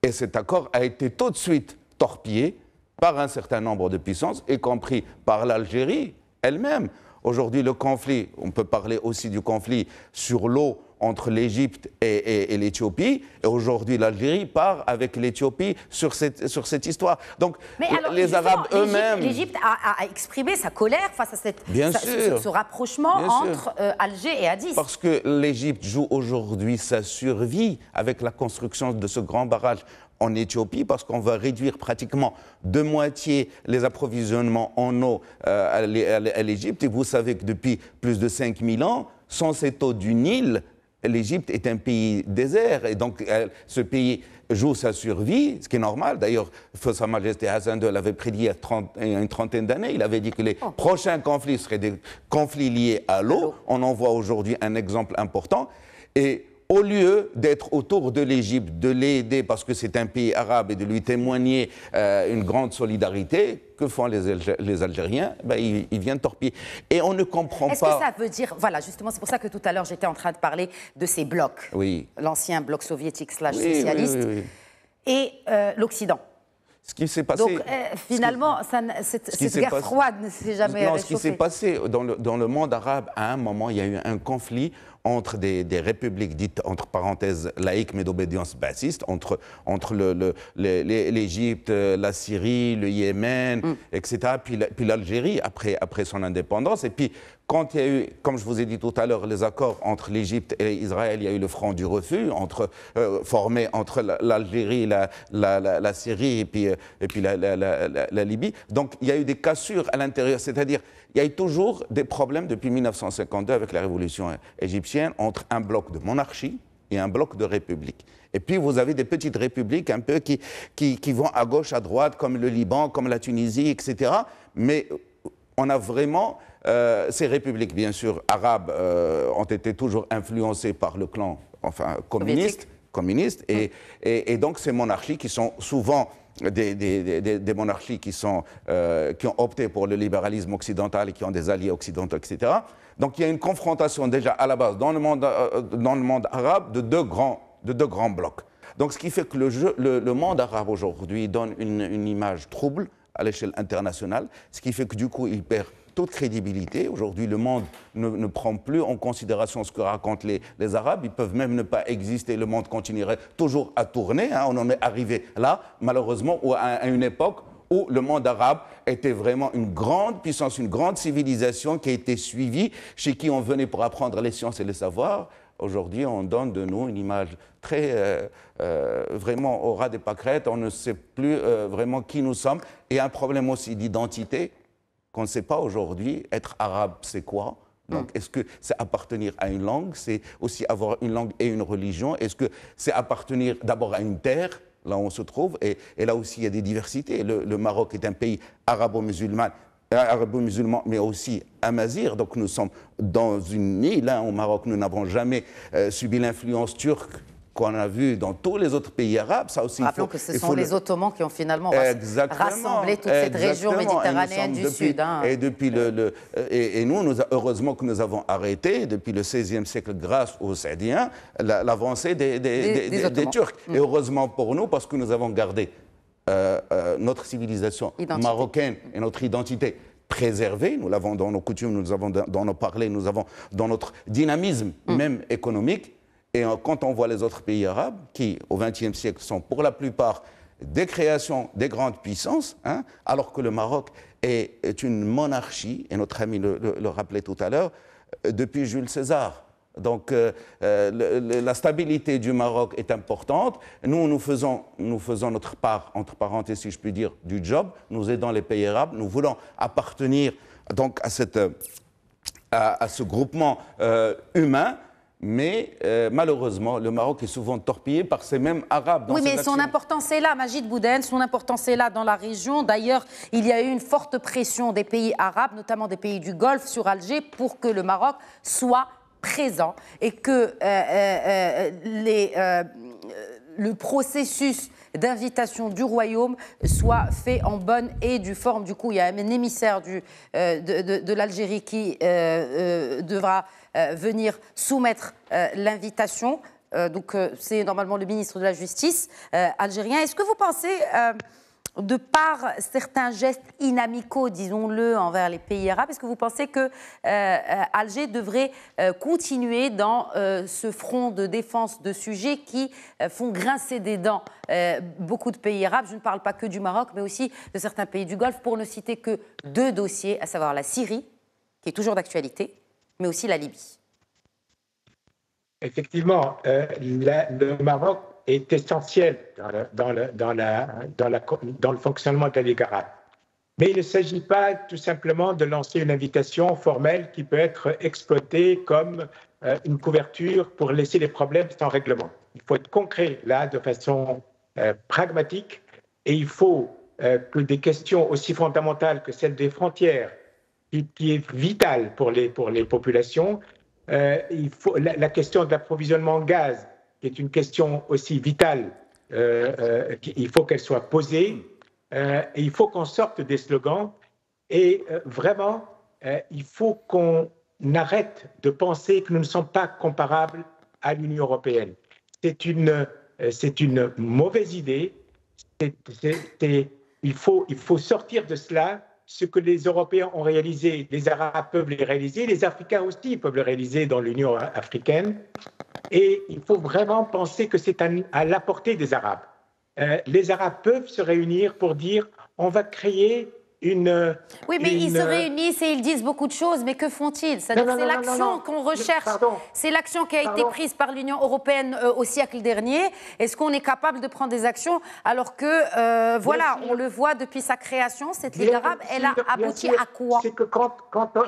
Et cet accord a été tout de suite torpillé par un certain nombre de puissances, y compris par l'Algérie elle-même. Aujourd'hui, le conflit, on peut parler aussi du conflit sur l'eau entre l'Égypte et, l'Éthiopie. Et aujourd'hui, l'Algérie part avec l'Éthiopie sur cette, sur cette histoire. Donc, les Arabes eux-mêmes. L'Égypte a, exprimé sa colère face à cette, Ce, rapprochement entre euh, Alger et Addis. Parce que l'Égypte joue aujourd'hui sa survie avec la construction de ce grand barrage en Éthiopie parce qu'on va réduire pratiquement de moitié les approvisionnements en eau euh, à l'Égypte. Et vous savez que depuis plus de 5000 ans, sans cette eau du Nil, l'Égypte est un pays désert et donc euh, ce pays joue sa survie, ce qui est normal. D'ailleurs, Sa Majesté Hassan II l'avait prédit il y a une trentaine d'années. Il avait dit que les oh. prochains conflits seraient des conflits liés à l'eau. On en voit aujourd'hui un exemple important. Et au lieu d'être autour de l'Égypte, de l'aider parce que c'est un pays arabe et de lui témoigner euh, une grande solidarité, que font les, Algériens ben, ils, viennent torpiller. Et on ne comprend pas. Est-ce que ça veut dire. Voilà, justement, c'est pour ça que tout à l'heure, j'étais en train de parler de ces blocs. Oui. L'ancien bloc soviétique slash socialiste. et euh, l'Occident ce qui s'est passé. Donc, euh, finalement, cette, guerre froide ne s'est jamais non, réchauffée. Ce qui s'est passé dans le, monde arabe, à un moment, il y a eu un conflit entre des, républiques dites, entre parenthèses, laïques mais d'obédience bassiste, entre, entre l'Égypte, le, la Syrie, le Yémen, mm. etc., puis l'Algérie après, après son indépendance. Et puis, quand il y a eu, comme je vous ai dit tout à l'heure, les accords entre l'Égypte et Israël, il y a eu le front du refus entre, euh, formé entre l'Algérie, la, la, Syrie et puis, euh, et puis la Libye. Donc il y a eu des cassures à l'intérieur, c'est-à-dire il y a toujours des problèmes depuis 1952 avec la révolution égyptienne entre un bloc de monarchie et un bloc de république. Et puis vous avez des petites républiques un peu qui, qui, vont à gauche, à droite, comme le Liban, comme la Tunisie, etc. Mais euh, on a vraiment... Euh, ces républiques, bien sûr, arabes, euh, ont été toujours influencées par le clan enfin, communiste, communiste hum. et, et, donc ces monarchies qui sont souvent des, monarchies euh, qui, ont opté pour le libéralisme occidental et qui ont des alliés occidentaux, etc. Donc il y a une confrontation déjà à la base dans le monde, euh, arabe de deux, grands, blocs. Donc ce qui fait que le, monde arabe aujourd'hui donne une, image trouble à l'échelle internationale, ce qui fait que du coup il perd toute de crédibilité. Aujourd'hui, le monde ne, prend plus en considération ce que racontent les, Arabes. Ils peuvent même ne pas exister. Le monde continuerait toujours à tourner. Hein. On en est arrivé là, malheureusement, ou à, une époque où le monde arabe était vraiment une grande puissance, une grande civilisation qui a été suivie, chez qui on venait pour apprendre les sciences et les savoirs. Aujourd'hui, on donne de nous une image très euh, euh, vraiment au ras des pâquerettes. On ne sait plus euh, vraiment qui nous sommes. Et un problème aussi d'identité qu'on ne sait pas aujourd'hui être arabe, c'est quoi donc, mm. est-ce que c'est appartenir à une langue C'est aussi avoir une langue et une religion Est-ce que c'est appartenir d'abord à une terre là où on se trouve, et, là aussi il y a des diversités. Le, Maroc est un pays arabo-musulman, euh, arabo-musulman, mais aussi amazir. Donc nous sommes dans une île. Là, hein, au Maroc, nous n'avons jamais euh, subi l'influence turque qu'on a vu dans tous les autres pays arabes. Ça aussi, faut, que ce sont les Ottomans qui ont finalement rassemblé toute cette région méditerranéenne du Sud. Hein. Et, depuis le, et, nous, heureusement que nous avons arrêté, depuis le XVIe siècle, grâce aux Saadiens, l'avancée des, Turcs. Mm. Et heureusement pour nous, parce que nous avons gardé euh, euh, notre civilisation marocaine et notre identité préservée. Nous l'avons dans nos coutumes, nous l'avons dans, nos parlers, nous l'avons dans notre dynamisme, mm. même économique. Et quand on voit les autres pays arabes, qui au XXe siècle sont pour la plupart des créations des grandes puissances, hein, alors que le Maroc est, une monarchie, et notre ami le, rappelait tout à l'heure, euh, depuis Jules César. Donc euh, euh, la stabilité du Maroc est importante. Nous, nous faisons, nous faisons notre part, entre parenthèses si je puis dire, du job. Nous aidons les pays arabes. Nous voulons appartenir donc à, à, ce groupement humain mais euh, malheureusement, le Maroc est souvent torpillé par ces mêmes Arabes. Dans oui, mais son importance est là, Majid Bouden, son importance est là dans la région. D'ailleurs, il y a eu une forte pression des pays arabes, notamment des pays du Golfe, sur Alger, pour que le Maroc soit présent et que euh, euh, le processus d'invitation du royaume soit fait en bonne et due forme. Du coup, il y a un émissaire euh, de, de l'Algérie qui euh, euh, devra venir soumettre l'invitation. donc, c'est normalement le ministre de la Justice algérien. Est-ce que vous pensez de par certains gestes inamicaux, disons-le, envers les pays arabes Est-ce que vous pensez que euh, Alger devrait euh, continuer dans euh, ce front de défense de sujets qui font grincer des dents beaucoup de pays arabes Je ne parle pas que du Maroc, mais aussi de certains pays du Golfe, pour ne citer que deux dossiers, à savoir la Syrie, qui est toujours d'actualité, mais aussi la Libye. Effectivement, le Maroc est essentiel dans, dans, la, dans, la, dans, le fonctionnement de la Ligue Mais il ne s'agit pas tout simplement de lancer une invitation formelle qui peut être exploitée comme euh, une couverture pour laisser les problèmes sans règlement. Il faut être concret là de façon euh, pragmatique et il faut euh, que des questions aussi fondamentales que celle des frontières, qui, est vitale pour les, pour les populations, il faut, la, la question de l'approvisionnement en gaz, qui est une question aussi vitale. Euh, euh, il faut qu'elle soit posée euh, et il faut qu'on sorte des slogans et vraiment, il faut qu'on arrête de penser que nous ne sommes pas comparables à l'Union européenne. C'est une, c'est une mauvaise idée. il, faut, il faut sortir de cela ce que les Européens ont réalisé, les Arabes peuvent les réaliser, les Africains aussi peuvent le réaliser dans l'Union africaine. Et il faut vraiment penser que c'est à, la portée des Arabes. Euh, les Arabes peuvent se réunir pour dire on va créer oui, mais ils se réunissent et ils disent beaucoup de choses, mais que font-ils C'est l'action qu'on recherche. C'est l'action qui a été prise par l'Union européenne euh, au siècle dernier. Est-ce qu'on est capable de prendre des actions alors que, euh, voilà, on le voit depuis sa création, cette Ligue arabe, elle a abouti à quoi C'est que quand, quand,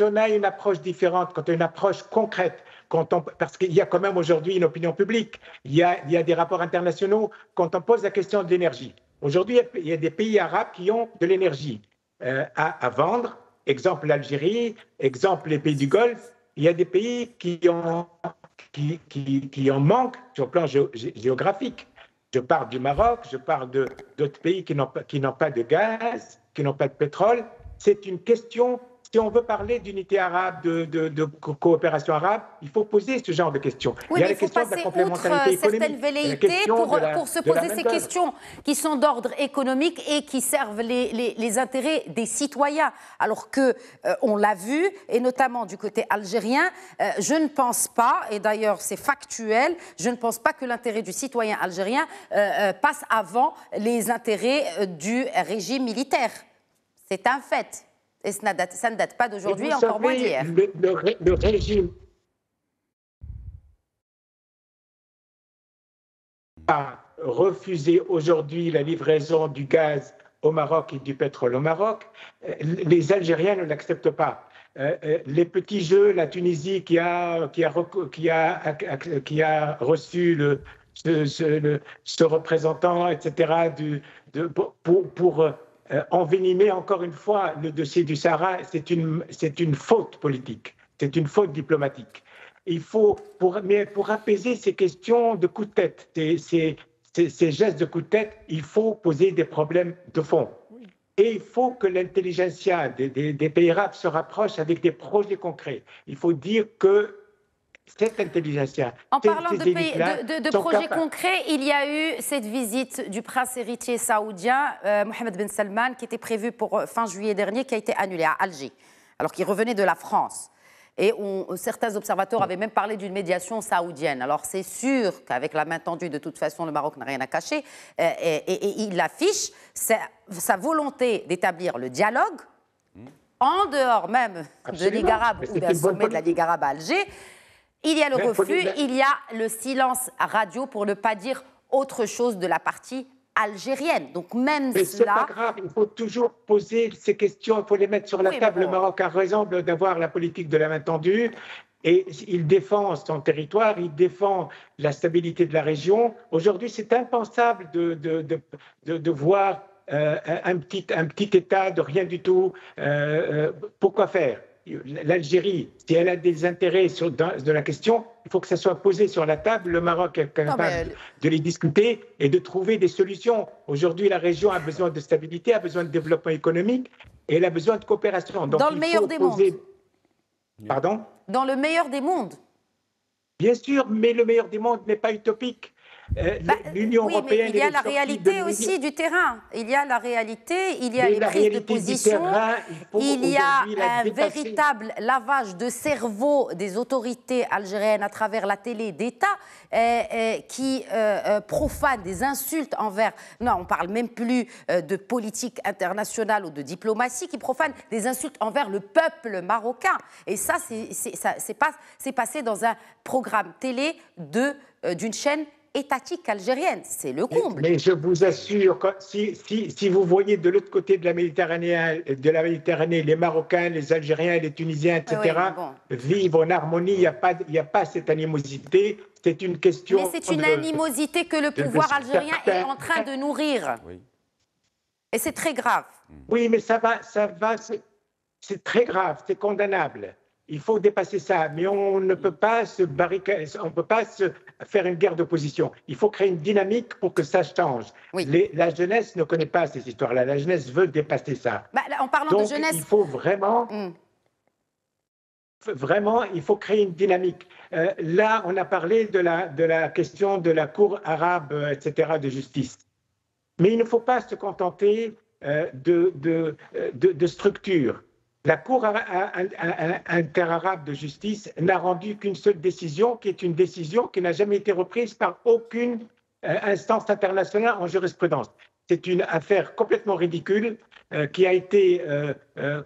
on, a une approche différente, quand on a une approche concrète, quand parce qu'il y a quand même aujourd'hui une opinion publique, il y, a, il y a des rapports internationaux, quand on pose la question de l'énergie, Aujourd'hui, il y a des pays arabes qui ont de l'énergie euh, à, vendre. Exemple l'Algérie, exemple les pays du Golfe. Il y a des pays qui, ont, qui, en manquent sur le plan géographique. Je parle du Maroc, je parle d'autres pays qui n'ont pas de gaz, qui n'ont pas de pétrole. C'est une question si on veut parler d'unité arabe, de, coopération arabe, il faut poser ce genre de questions. il y a la question de la complémentarité euh, Certaines velléités pour, se poser ces questions qui sont d'ordre économique et qui servent les, intérêts des citoyens. Alors que euh, on l'a vu, et notamment du côté algérien, euh, je ne pense pas, et d'ailleurs c'est factuel, je ne pense pas que l'intérêt du citoyen algérien passe avant les intérêts du régime militaire. C'est un fait. Et ça, ça ne date pas d'aujourd'hui, encore moins d'hier. Le, régime a refusé aujourd'hui la livraison du gaz au Maroc et du pétrole au Maroc, euh, les Algériens ne l'acceptent pas. Euh, euh, les petits jeux, la Tunisie qui a, qui a, qui a, qui a reçu le, ce, représentant, etc., du, pour, pour euh, envenimer encore une fois le dossier du Sahara, c'est une, une faute politique, c'est une faute diplomatique. Il faut, pour, mais pour apaiser ces questions de coup de tête, ces, gestes de coup de tête, il faut poser des problèmes de fond. Et il faut que l'intelligentsia des, des, pays arabes se rapproche avec des projets concrets. Il faut dire que en parlant de, de, projets concrets, il y a eu cette visite du prince héritier saoudien euh, Mohamed Ben Salman qui était prévue pour euh, fin juillet dernier, qui a été annulée à Alger, alors qu'il revenait de la France. Et on, certains observateurs avaient même parlé d'une médiation saoudienne. Alors c'est sûr qu'avec la main tendue, de toute façon, le Maroc n'a rien à cacher. Euh, et, il affiche sa, sa volonté d'établir le dialogue, hmm. en dehors même de Ligue arabe ou d'un sommet de la Ligue arabe à Alger. Il y a le refus, il y a le silence radio pour ne pas dire autre chose de la partie algérienne. Donc même cela... grave, il faut toujours poser ces questions, il faut les mettre sur la table. Le Maroc a raison d'avoir la politique de la main tendue. Et il défend son territoire, il défend la stabilité de la région. Aujourd'hui, c'est impensable de, de, voir euh, un, petit, un petit État de rien du tout. Euh, euh, pourquoi faire l'Algérie, si elle a des intérêts sur, de la question, il faut que ça soit posé sur la table. Le Maroc est capable de les discuter et de trouver des solutions. Aujourd'hui, la région a besoin de stabilité, a besoin de développement économique et elle a besoin de coopération. dans le meilleur des mondes. Pardon Dans le meilleur des mondes. Bien sûr, mais le meilleur des mondes n'est pas utopique. Euh, bah, euh, l'Union oui, européenne. Mais il y a la réalité aussi du terrain. Il y a la réalité, il y a les prises de position. il y a un véritable lavage de cerveau des autorités algériennes à travers la télé d'État euh, qui profane des insultes envers. Non, on parle même plus de politique internationale ou de diplomatie qui profane des insultes envers le peuple marocain. Et ça, c'est passé dans un programme télé d'une chaîne étatique algérienne. C'est le comble. Mais, je vous assure, si, si, si, vous voyez de l'autre côté de la, Méditerranée, de la les Marocains, les Algériens, les Tunisiens, etc., ah vivent en harmonie, il n'y a, pas, a pas cette animosité. C'est une question. Mais c'est une animosité que le pouvoir algérien est en train de nourrir. Et c'est très grave. Oui, mais ça va, ça va, c'est très grave, c'est condamnable. Il faut dépasser ça, mais on ne peut pas se barricader, on peut pas se faire une guerre d'opposition. Il faut créer une dynamique pour que ça change. la jeunesse ne connaît pas ces histoires-là. La jeunesse veut dépasser ça. Bah, en parlant de jeunesse, il faut vraiment. Mm. vraiment, il faut créer une dynamique. Euh, là, on a parlé de la, question de la Cour arabe, euh, etc., de justice. Mais il ne faut pas se contenter euh, de structures. La Cour inter-arabe de justice n'a rendu qu'une seule décision, qui est une décision qui n'a jamais été reprise par aucune euh, instance internationale en jurisprudence. C'est une affaire complètement ridicule euh, qui a été, euh,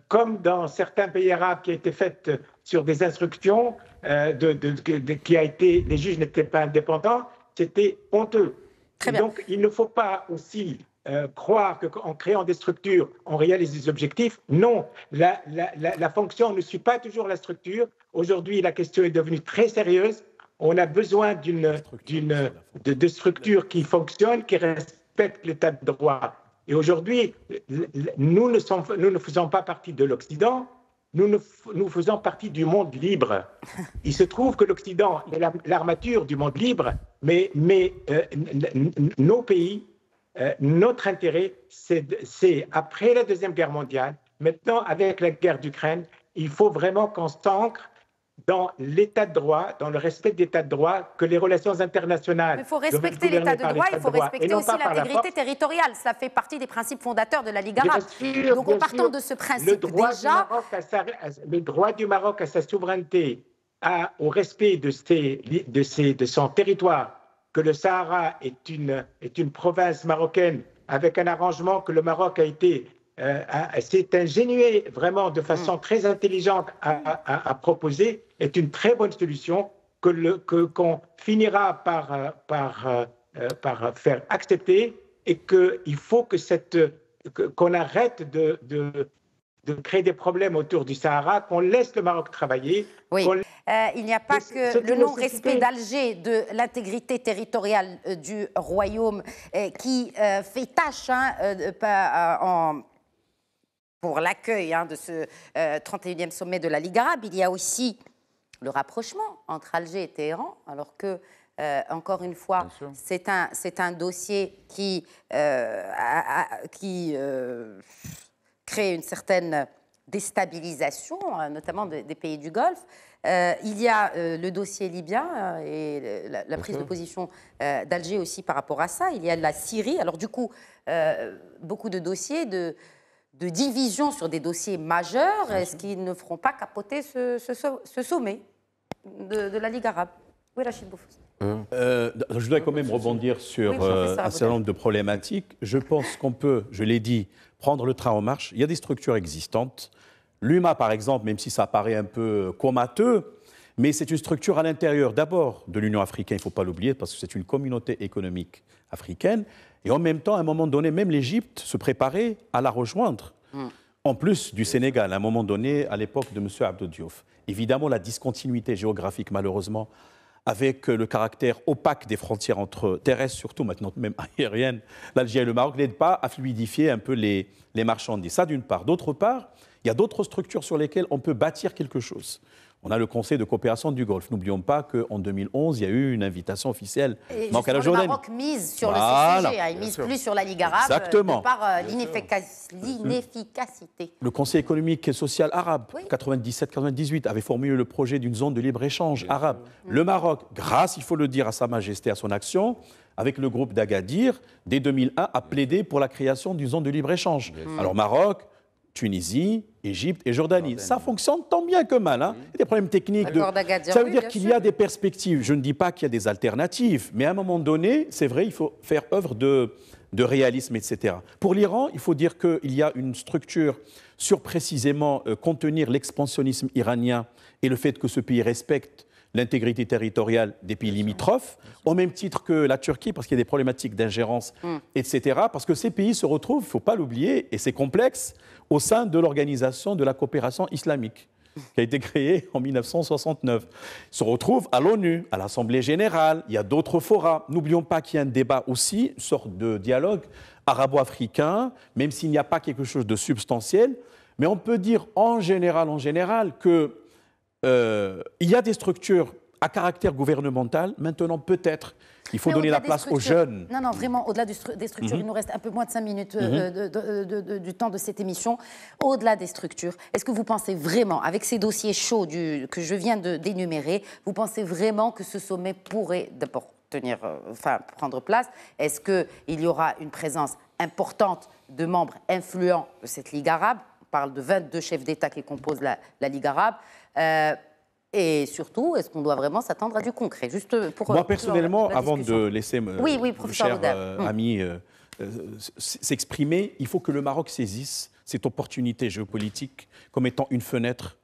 comme dans certains pays arabes, qui a été faite sur des instructions, qui a été, les juges n'étaient pas indépendants, c'était honteux. Très Donc il ne faut pas aussi euh, croire qu'en créant des structures, on réalise des objectifs. Non, la, la, la, fonction ne suit pas toujours la structure. Aujourd'hui, la question est devenue très sérieuse. On a besoin d'une, d'une, de, structures qui fonctionnent, qui respectent l'état de droit. Et aujourd'hui, nous ne, sommes, nous ne faisons pas partie de l'Occident, nous, nous faisons partie du monde libre. [laughs] Il se trouve que l'Occident est l'armature du monde libre, mais, mais euh, nos pays euh, notre intérêt, c'est après la Deuxième Guerre mondiale, maintenant avec la guerre d'Ukraine, il faut vraiment qu'on s'ancre dans l'état de droit, dans le respect de l'état de droit, que les relations internationales. Il faut respecter l'état de droit, il faut respecter aussi l'intégrité territoriale. Ça fait partie des principes fondateurs de la Ligue arabe. Donc en partant de ce principe droit déjà. le droit du Maroc à sa souveraineté, à, au respect de, de, de son territoire que le Sahara est une, est une province marocaine avec un arrangement que le Maroc a été euh, s'est ingénué vraiment de façon mm. très intelligente à, proposer est une très bonne solution que qu'on finira par euh, par euh, euh, par faire accepter et qu'il faut que cette qu'on arrête de, de créer des problèmes autour du Sahara, qu'on laisse le Maroc travailler. Euh, il n'y a pas que le non-respect d'Alger de l'intégrité territoriale euh, du royaume euh, qui fait tâche hein, pour l'accueil hein, de ce 31e sommet de la Ligue arabe. Il y a aussi le rapprochement entre Alger et Téhéran, alors que encore une fois, c'est un, dossier qui, qui crée une certaine déstabilisation, euh, notamment des, pays du Golfe. Euh, il y a euh, le dossier libyen et la, prise de position d'Alger aussi par rapport à ça. Il y a la Syrie. Alors du coup, beaucoup de dossiers de, de, division sur des dossiers majeurs. Est-ce qu'ils ne feront pas capoter ce, ce, sommet de, de, la Ligue arabe Oui, Rachid Boufous. Hein. Euh, je voudrais quand même rebondir sur euh, un certain nombre de problématiques. Je pense qu'on peut, je l'ai dit, prendre le train en marche. Il y a des structures existantes. L'UMA, par exemple, même si ça paraît un peu euh, comateux, mais c'est une structure à l'intérieur d'abord de l'Union africaine, il ne faut pas l'oublier, parce que c'est une communauté économique africaine. Et en même temps, à un moment donné, même l'Égypte se préparait à la rejoindre. Hmm. En plus du Sénégal, à un moment donné, à l'époque de M. Abdou Diouf. Évidemment, la discontinuité géographique, malheureusement, avec euh, le caractère opaque des frontières entre terrestres, surtout maintenant même [laughs] aériennes, l'Algérie et le Maroc n'aident pas à fluidifier un peu les, les marchandises. Ça d'une part. D'autre part, il y a d'autres structures sur lesquelles on peut bâtir quelque chose. On a le Conseil de coopération du Golfe. N'oublions pas qu'en 2011, il y a eu une invitation officielle. Et à la Jordanie. Le Maroc mise sur le CCG, hein, il mise plus sur la Ligue arabe Exactement. par euh, l'inefficacité. Le Conseil économique et social arabe, 97-98, avait formulé le projet d'une zone de libre-échange arabe. Le Maroc, grâce, il faut le dire, à Sa Majesté, à son action, avec le groupe d'Agadir, dès 2001, a plaidé pour la création d'une zone de libre-échange. Alors Maroc, Tunisie, Égypte et Jordanie. Ça fonctionne tant bien que mal. Hein. Mm. Il y a des problèmes techniques. De... Ça veut dire qu'il y a des perspectives. Je ne dis pas qu'il y a des alternatives, mais à un moment donné, c'est vrai, il faut faire œuvre de, de réalisme, etc. Pour l'Iran, il faut dire qu'il y a une structure sur précisément euh, contenir l'expansionnisme iranien et le fait que ce pays respecte l'intégrité territoriale des pays limitrophes, au même titre que la Turquie, parce qu'il y a des problématiques d'ingérence, mm. etc. Parce que ces pays se retrouvent, il ne faut pas l'oublier, et c'est complexe, au sein de l'organisation de la coopération islamique qui a été créée en 1969, se retrouvent à l'ONU, à l'Assemblée générale, il y a d'autres forats. N'oublions pas qu'il y a un débat aussi, une sorte de dialogue arabo-africain, même s'il n'y a pas quelque chose de substantiel, mais on peut dire en général, en général, que euh, il y a des structures à caractère gouvernemental. Maintenant, peut-être, il faut donner la place aux jeunes. Non, non, vraiment, au-delà des structures, il mhm. nous reste un peu moins de 5 minutes euh, mhm. du temps de cette émission. Au-delà des structures, est-ce que vous pensez vraiment, avec ces dossiers chauds que je viens d'énumérer, vous pensez vraiment que ce sommet pourrait d'abord tenir, euh, enfin, prendre place Est-ce qu'il y aura une présence importante de membres influents de cette Ligue arabe On parle de 22 chefs d'État qui composent la Ligue arabe. Euh, et surtout, est-ce qu'on doit vraiment s'attendre à du concret Juste pour Moi, personnellement, avant de laisser mon cher euh, hum. ami euh, s'exprimer, il faut que le Maroc saisisse cette opportunité géopolitique comme étant une fenêtre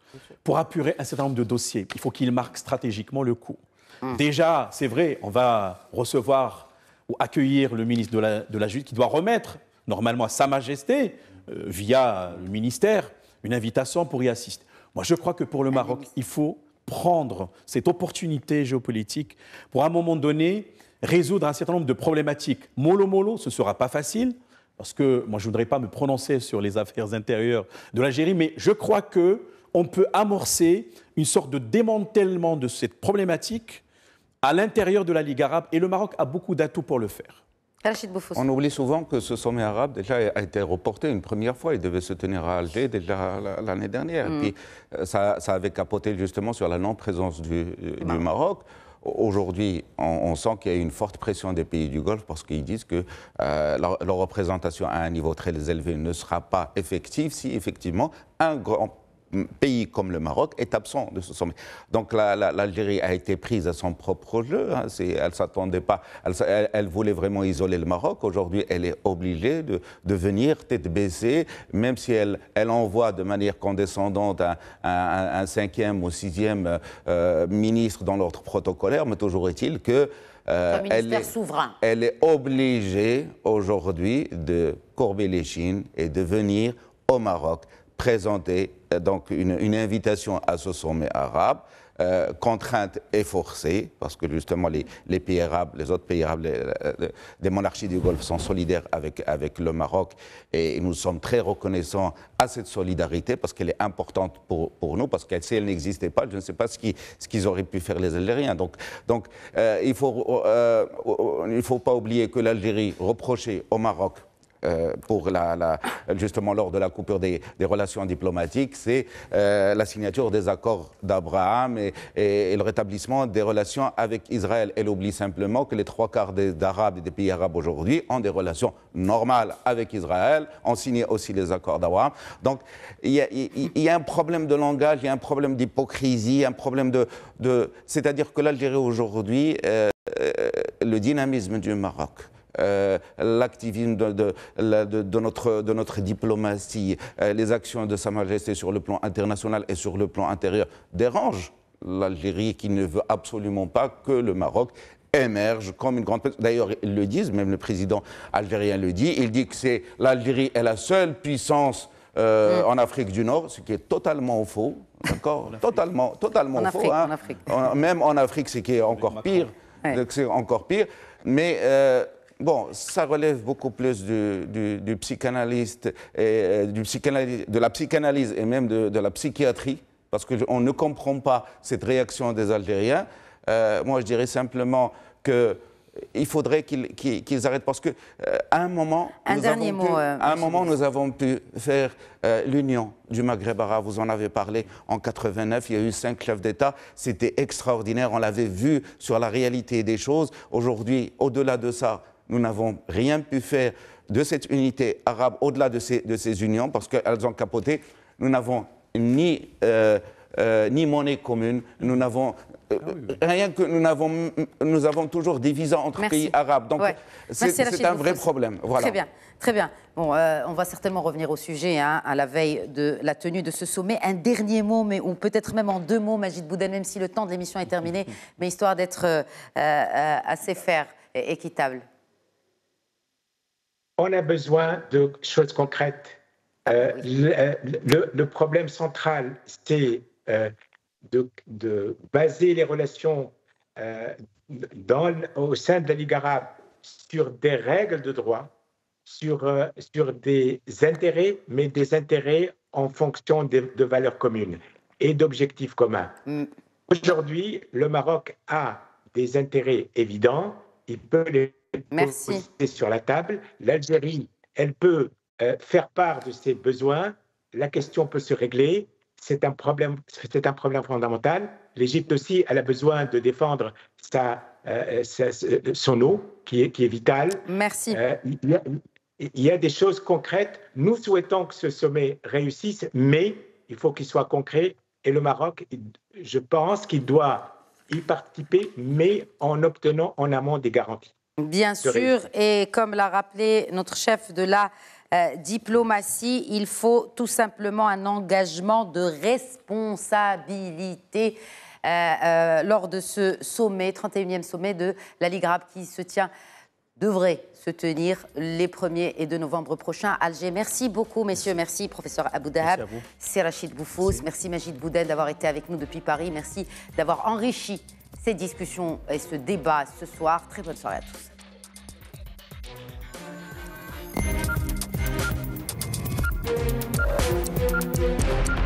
pour apurer un certain nombre de dossiers. Il faut qu'il marque stratégiquement le coup. Hum. Déjà, c'est vrai, on va recevoir ou accueillir le ministre de la, de Justice qui doit remettre normalement à Sa Majesté, via le ministère, une invitation pour y assister. Moi, je crois que pour le Maroc, il faut prendre cette opportunité géopolitique pour, à un moment donné, résoudre un certain nombre de problématiques. Molo molo, ce ne sera pas facile, parce que moi, je ne voudrais pas me prononcer sur les affaires intérieures de l'Algérie, mais je crois que peut amorcer une sorte de démantèlement de cette problématique à l'intérieur de la Ligue arabe, et le Maroc a beaucoup d'atouts pour le faire. On oublie souvent que ce sommet arabe déjà a été reporté une première fois. Il devait se tenir à Alger déjà l'année dernière. Mm. Puis euh, ça, avait capoté justement sur la non-présence du, bah. Maroc. Aujourd'hui, on, sent qu'il y a une forte pression des pays du Golfe parce qu'ils disent que euh, leur, leur représentation à un niveau très élevé ne sera pas effective si effectivement un grand pays comme le Maroc est absent de ce sommet. Donc l'Algérie a été prise à son propre jeu. Elle hein. elle s'attendait pas. Elle, voulait vraiment isoler le Maroc. Aujourd'hui, elle est obligée de, venir tête baissée, même si elle, elle envoie de manière condescendante un, cinquième ou sixième euh, euh, ministre dans l'ordre protocolaire. Mais toujours est-il que euh, elle, est, souverain. elle est obligée aujourd'hui de courber les chines et de venir au Maroc présenter euh, donc une, invitation à ce sommet arabe, euh, contrainte et forcée, parce que justement les, pays arabes, les autres pays arabes, les monarchies du Golfe sont solidaires avec, avec le Maroc et nous sommes très reconnaissants à cette solidarité parce qu'elle est importante pour, nous, parce que si elle n'existait pas, je ne sais pas ce qu'ils ce qu'ils auraient pu faire les Algériens. Donc, donc euh, il ne faut, faut pas oublier que l'Algérie reprochait au Maroc euh, pour justement lors de la coupure des, relations diplomatiques, c'est euh, la signature des accords d'Abraham et, le rétablissement des relations avec Israël. Elle oublie simplement que les trois quarts des et des pays arabes aujourd'hui ont des relations normales avec Israël, ont signé aussi les accords d'Abraham. Donc il y, a un problème de langage, il y a un problème d'hypocrisie, un problème de... C'est-à-dire que l'Algérie aujourd'hui, euh, le dynamisme du Maroc, euh, l'activisme de, de, notre, de, notre, diplomatie, euh, les actions de Sa Majesté sur le plan international et sur le plan intérieur dérangent l'Algérie qui ne veut absolument pas que le Maroc émerge comme une grande... D'ailleurs, ils le disent, même le président algérien le dit, il dit que c'est l'Algérie est la seule puissance euh, mm. en Afrique du Nord, ce qui est totalement faux, d'accord Totalement, totalement faux. Hein. en Afrique. même en Afrique, ce qui est encore pire. C'est encore pire. Mais bon, ça relève beaucoup plus du, psychanalyste, et, euh, du de la psychanalyse et même de, la psychiatrie, parce qu'on ne comprend pas cette réaction des Algériens. Euh, moi, je dirais simplement que euh, il faudrait qu'ils arrêtent parce que à un moment, un nous avons mot, pu, à un moment nous avons pu faire l'union du Maghreb arabe. Vous en avez parlé en 89. Il y a eu cinq chefs d'État. C'était extraordinaire. On l'avait vu sur la réalité des choses. Aujourd'hui, au-delà de ça, nous n'avons rien pu faire de cette unité arabe au-delà de ces, de ces unions parce qu'elles ont capoté. Nous n'avons ni, euh, euh, ni monnaie commune, nous n'avons euh, ah rien que nous avons, nous avons toujours divisé entre pays arabes. Donc c'est un vrai problème. Très bien, très bien. Bon, on va certainement revenir au sujet hein, à la veille de la tenue de ce sommet. Un dernier mot, mais ou peut-être même en deux mots, Majid Boudin, même si le temps de l'émission est terminé, [laughs] mais histoire d'être assez ferme et équitable on a besoin de choses concrètes. Euh, euh, le, problème central, c'est euh, de, baser les relations dans, au sein de la Ligue arabe sur des règles de droit, sur, sur des intérêts, mais des intérêts en fonction de, valeurs communes et d'objectifs communs. Mm. Aujourd'hui, le Maroc a des intérêts évidents, il peut les Merci. sur la table. L'Algérie, elle peut euh, faire part de ses besoins. La question peut se régler. C'est un problème, c'est un problème fondamental. L'Égypte aussi, elle a besoin de défendre sa, euh, son eau, qui est, qui est vitale. Merci. Euh, il y a des choses concrètes. Nous souhaitons que ce sommet réussisse, mais il faut qu'il soit concret. Et le Maroc, je pense qu'il doit y participer, mais en obtenant en amont des garanties. Bien sûr, et comme l'a rappelé notre chef de la euh, diplomatie, il faut tout simplement un engagement de responsabilité. Euh, euh, lors de ce sommet, 31e sommet de la Ligue arabe qui se tient, devrait se tenir les 1er et 2 novembre prochains à Alger. Merci beaucoup, messieurs. Merci, professeur Abou Dahab. C'est Rachid Boufous. Merci, Majid Magid Boudel, d'avoir été avec nous depuis Paris. Merci d'avoir enrichi ces discussions et ce débat ce soir. Très bonne soirée à tous.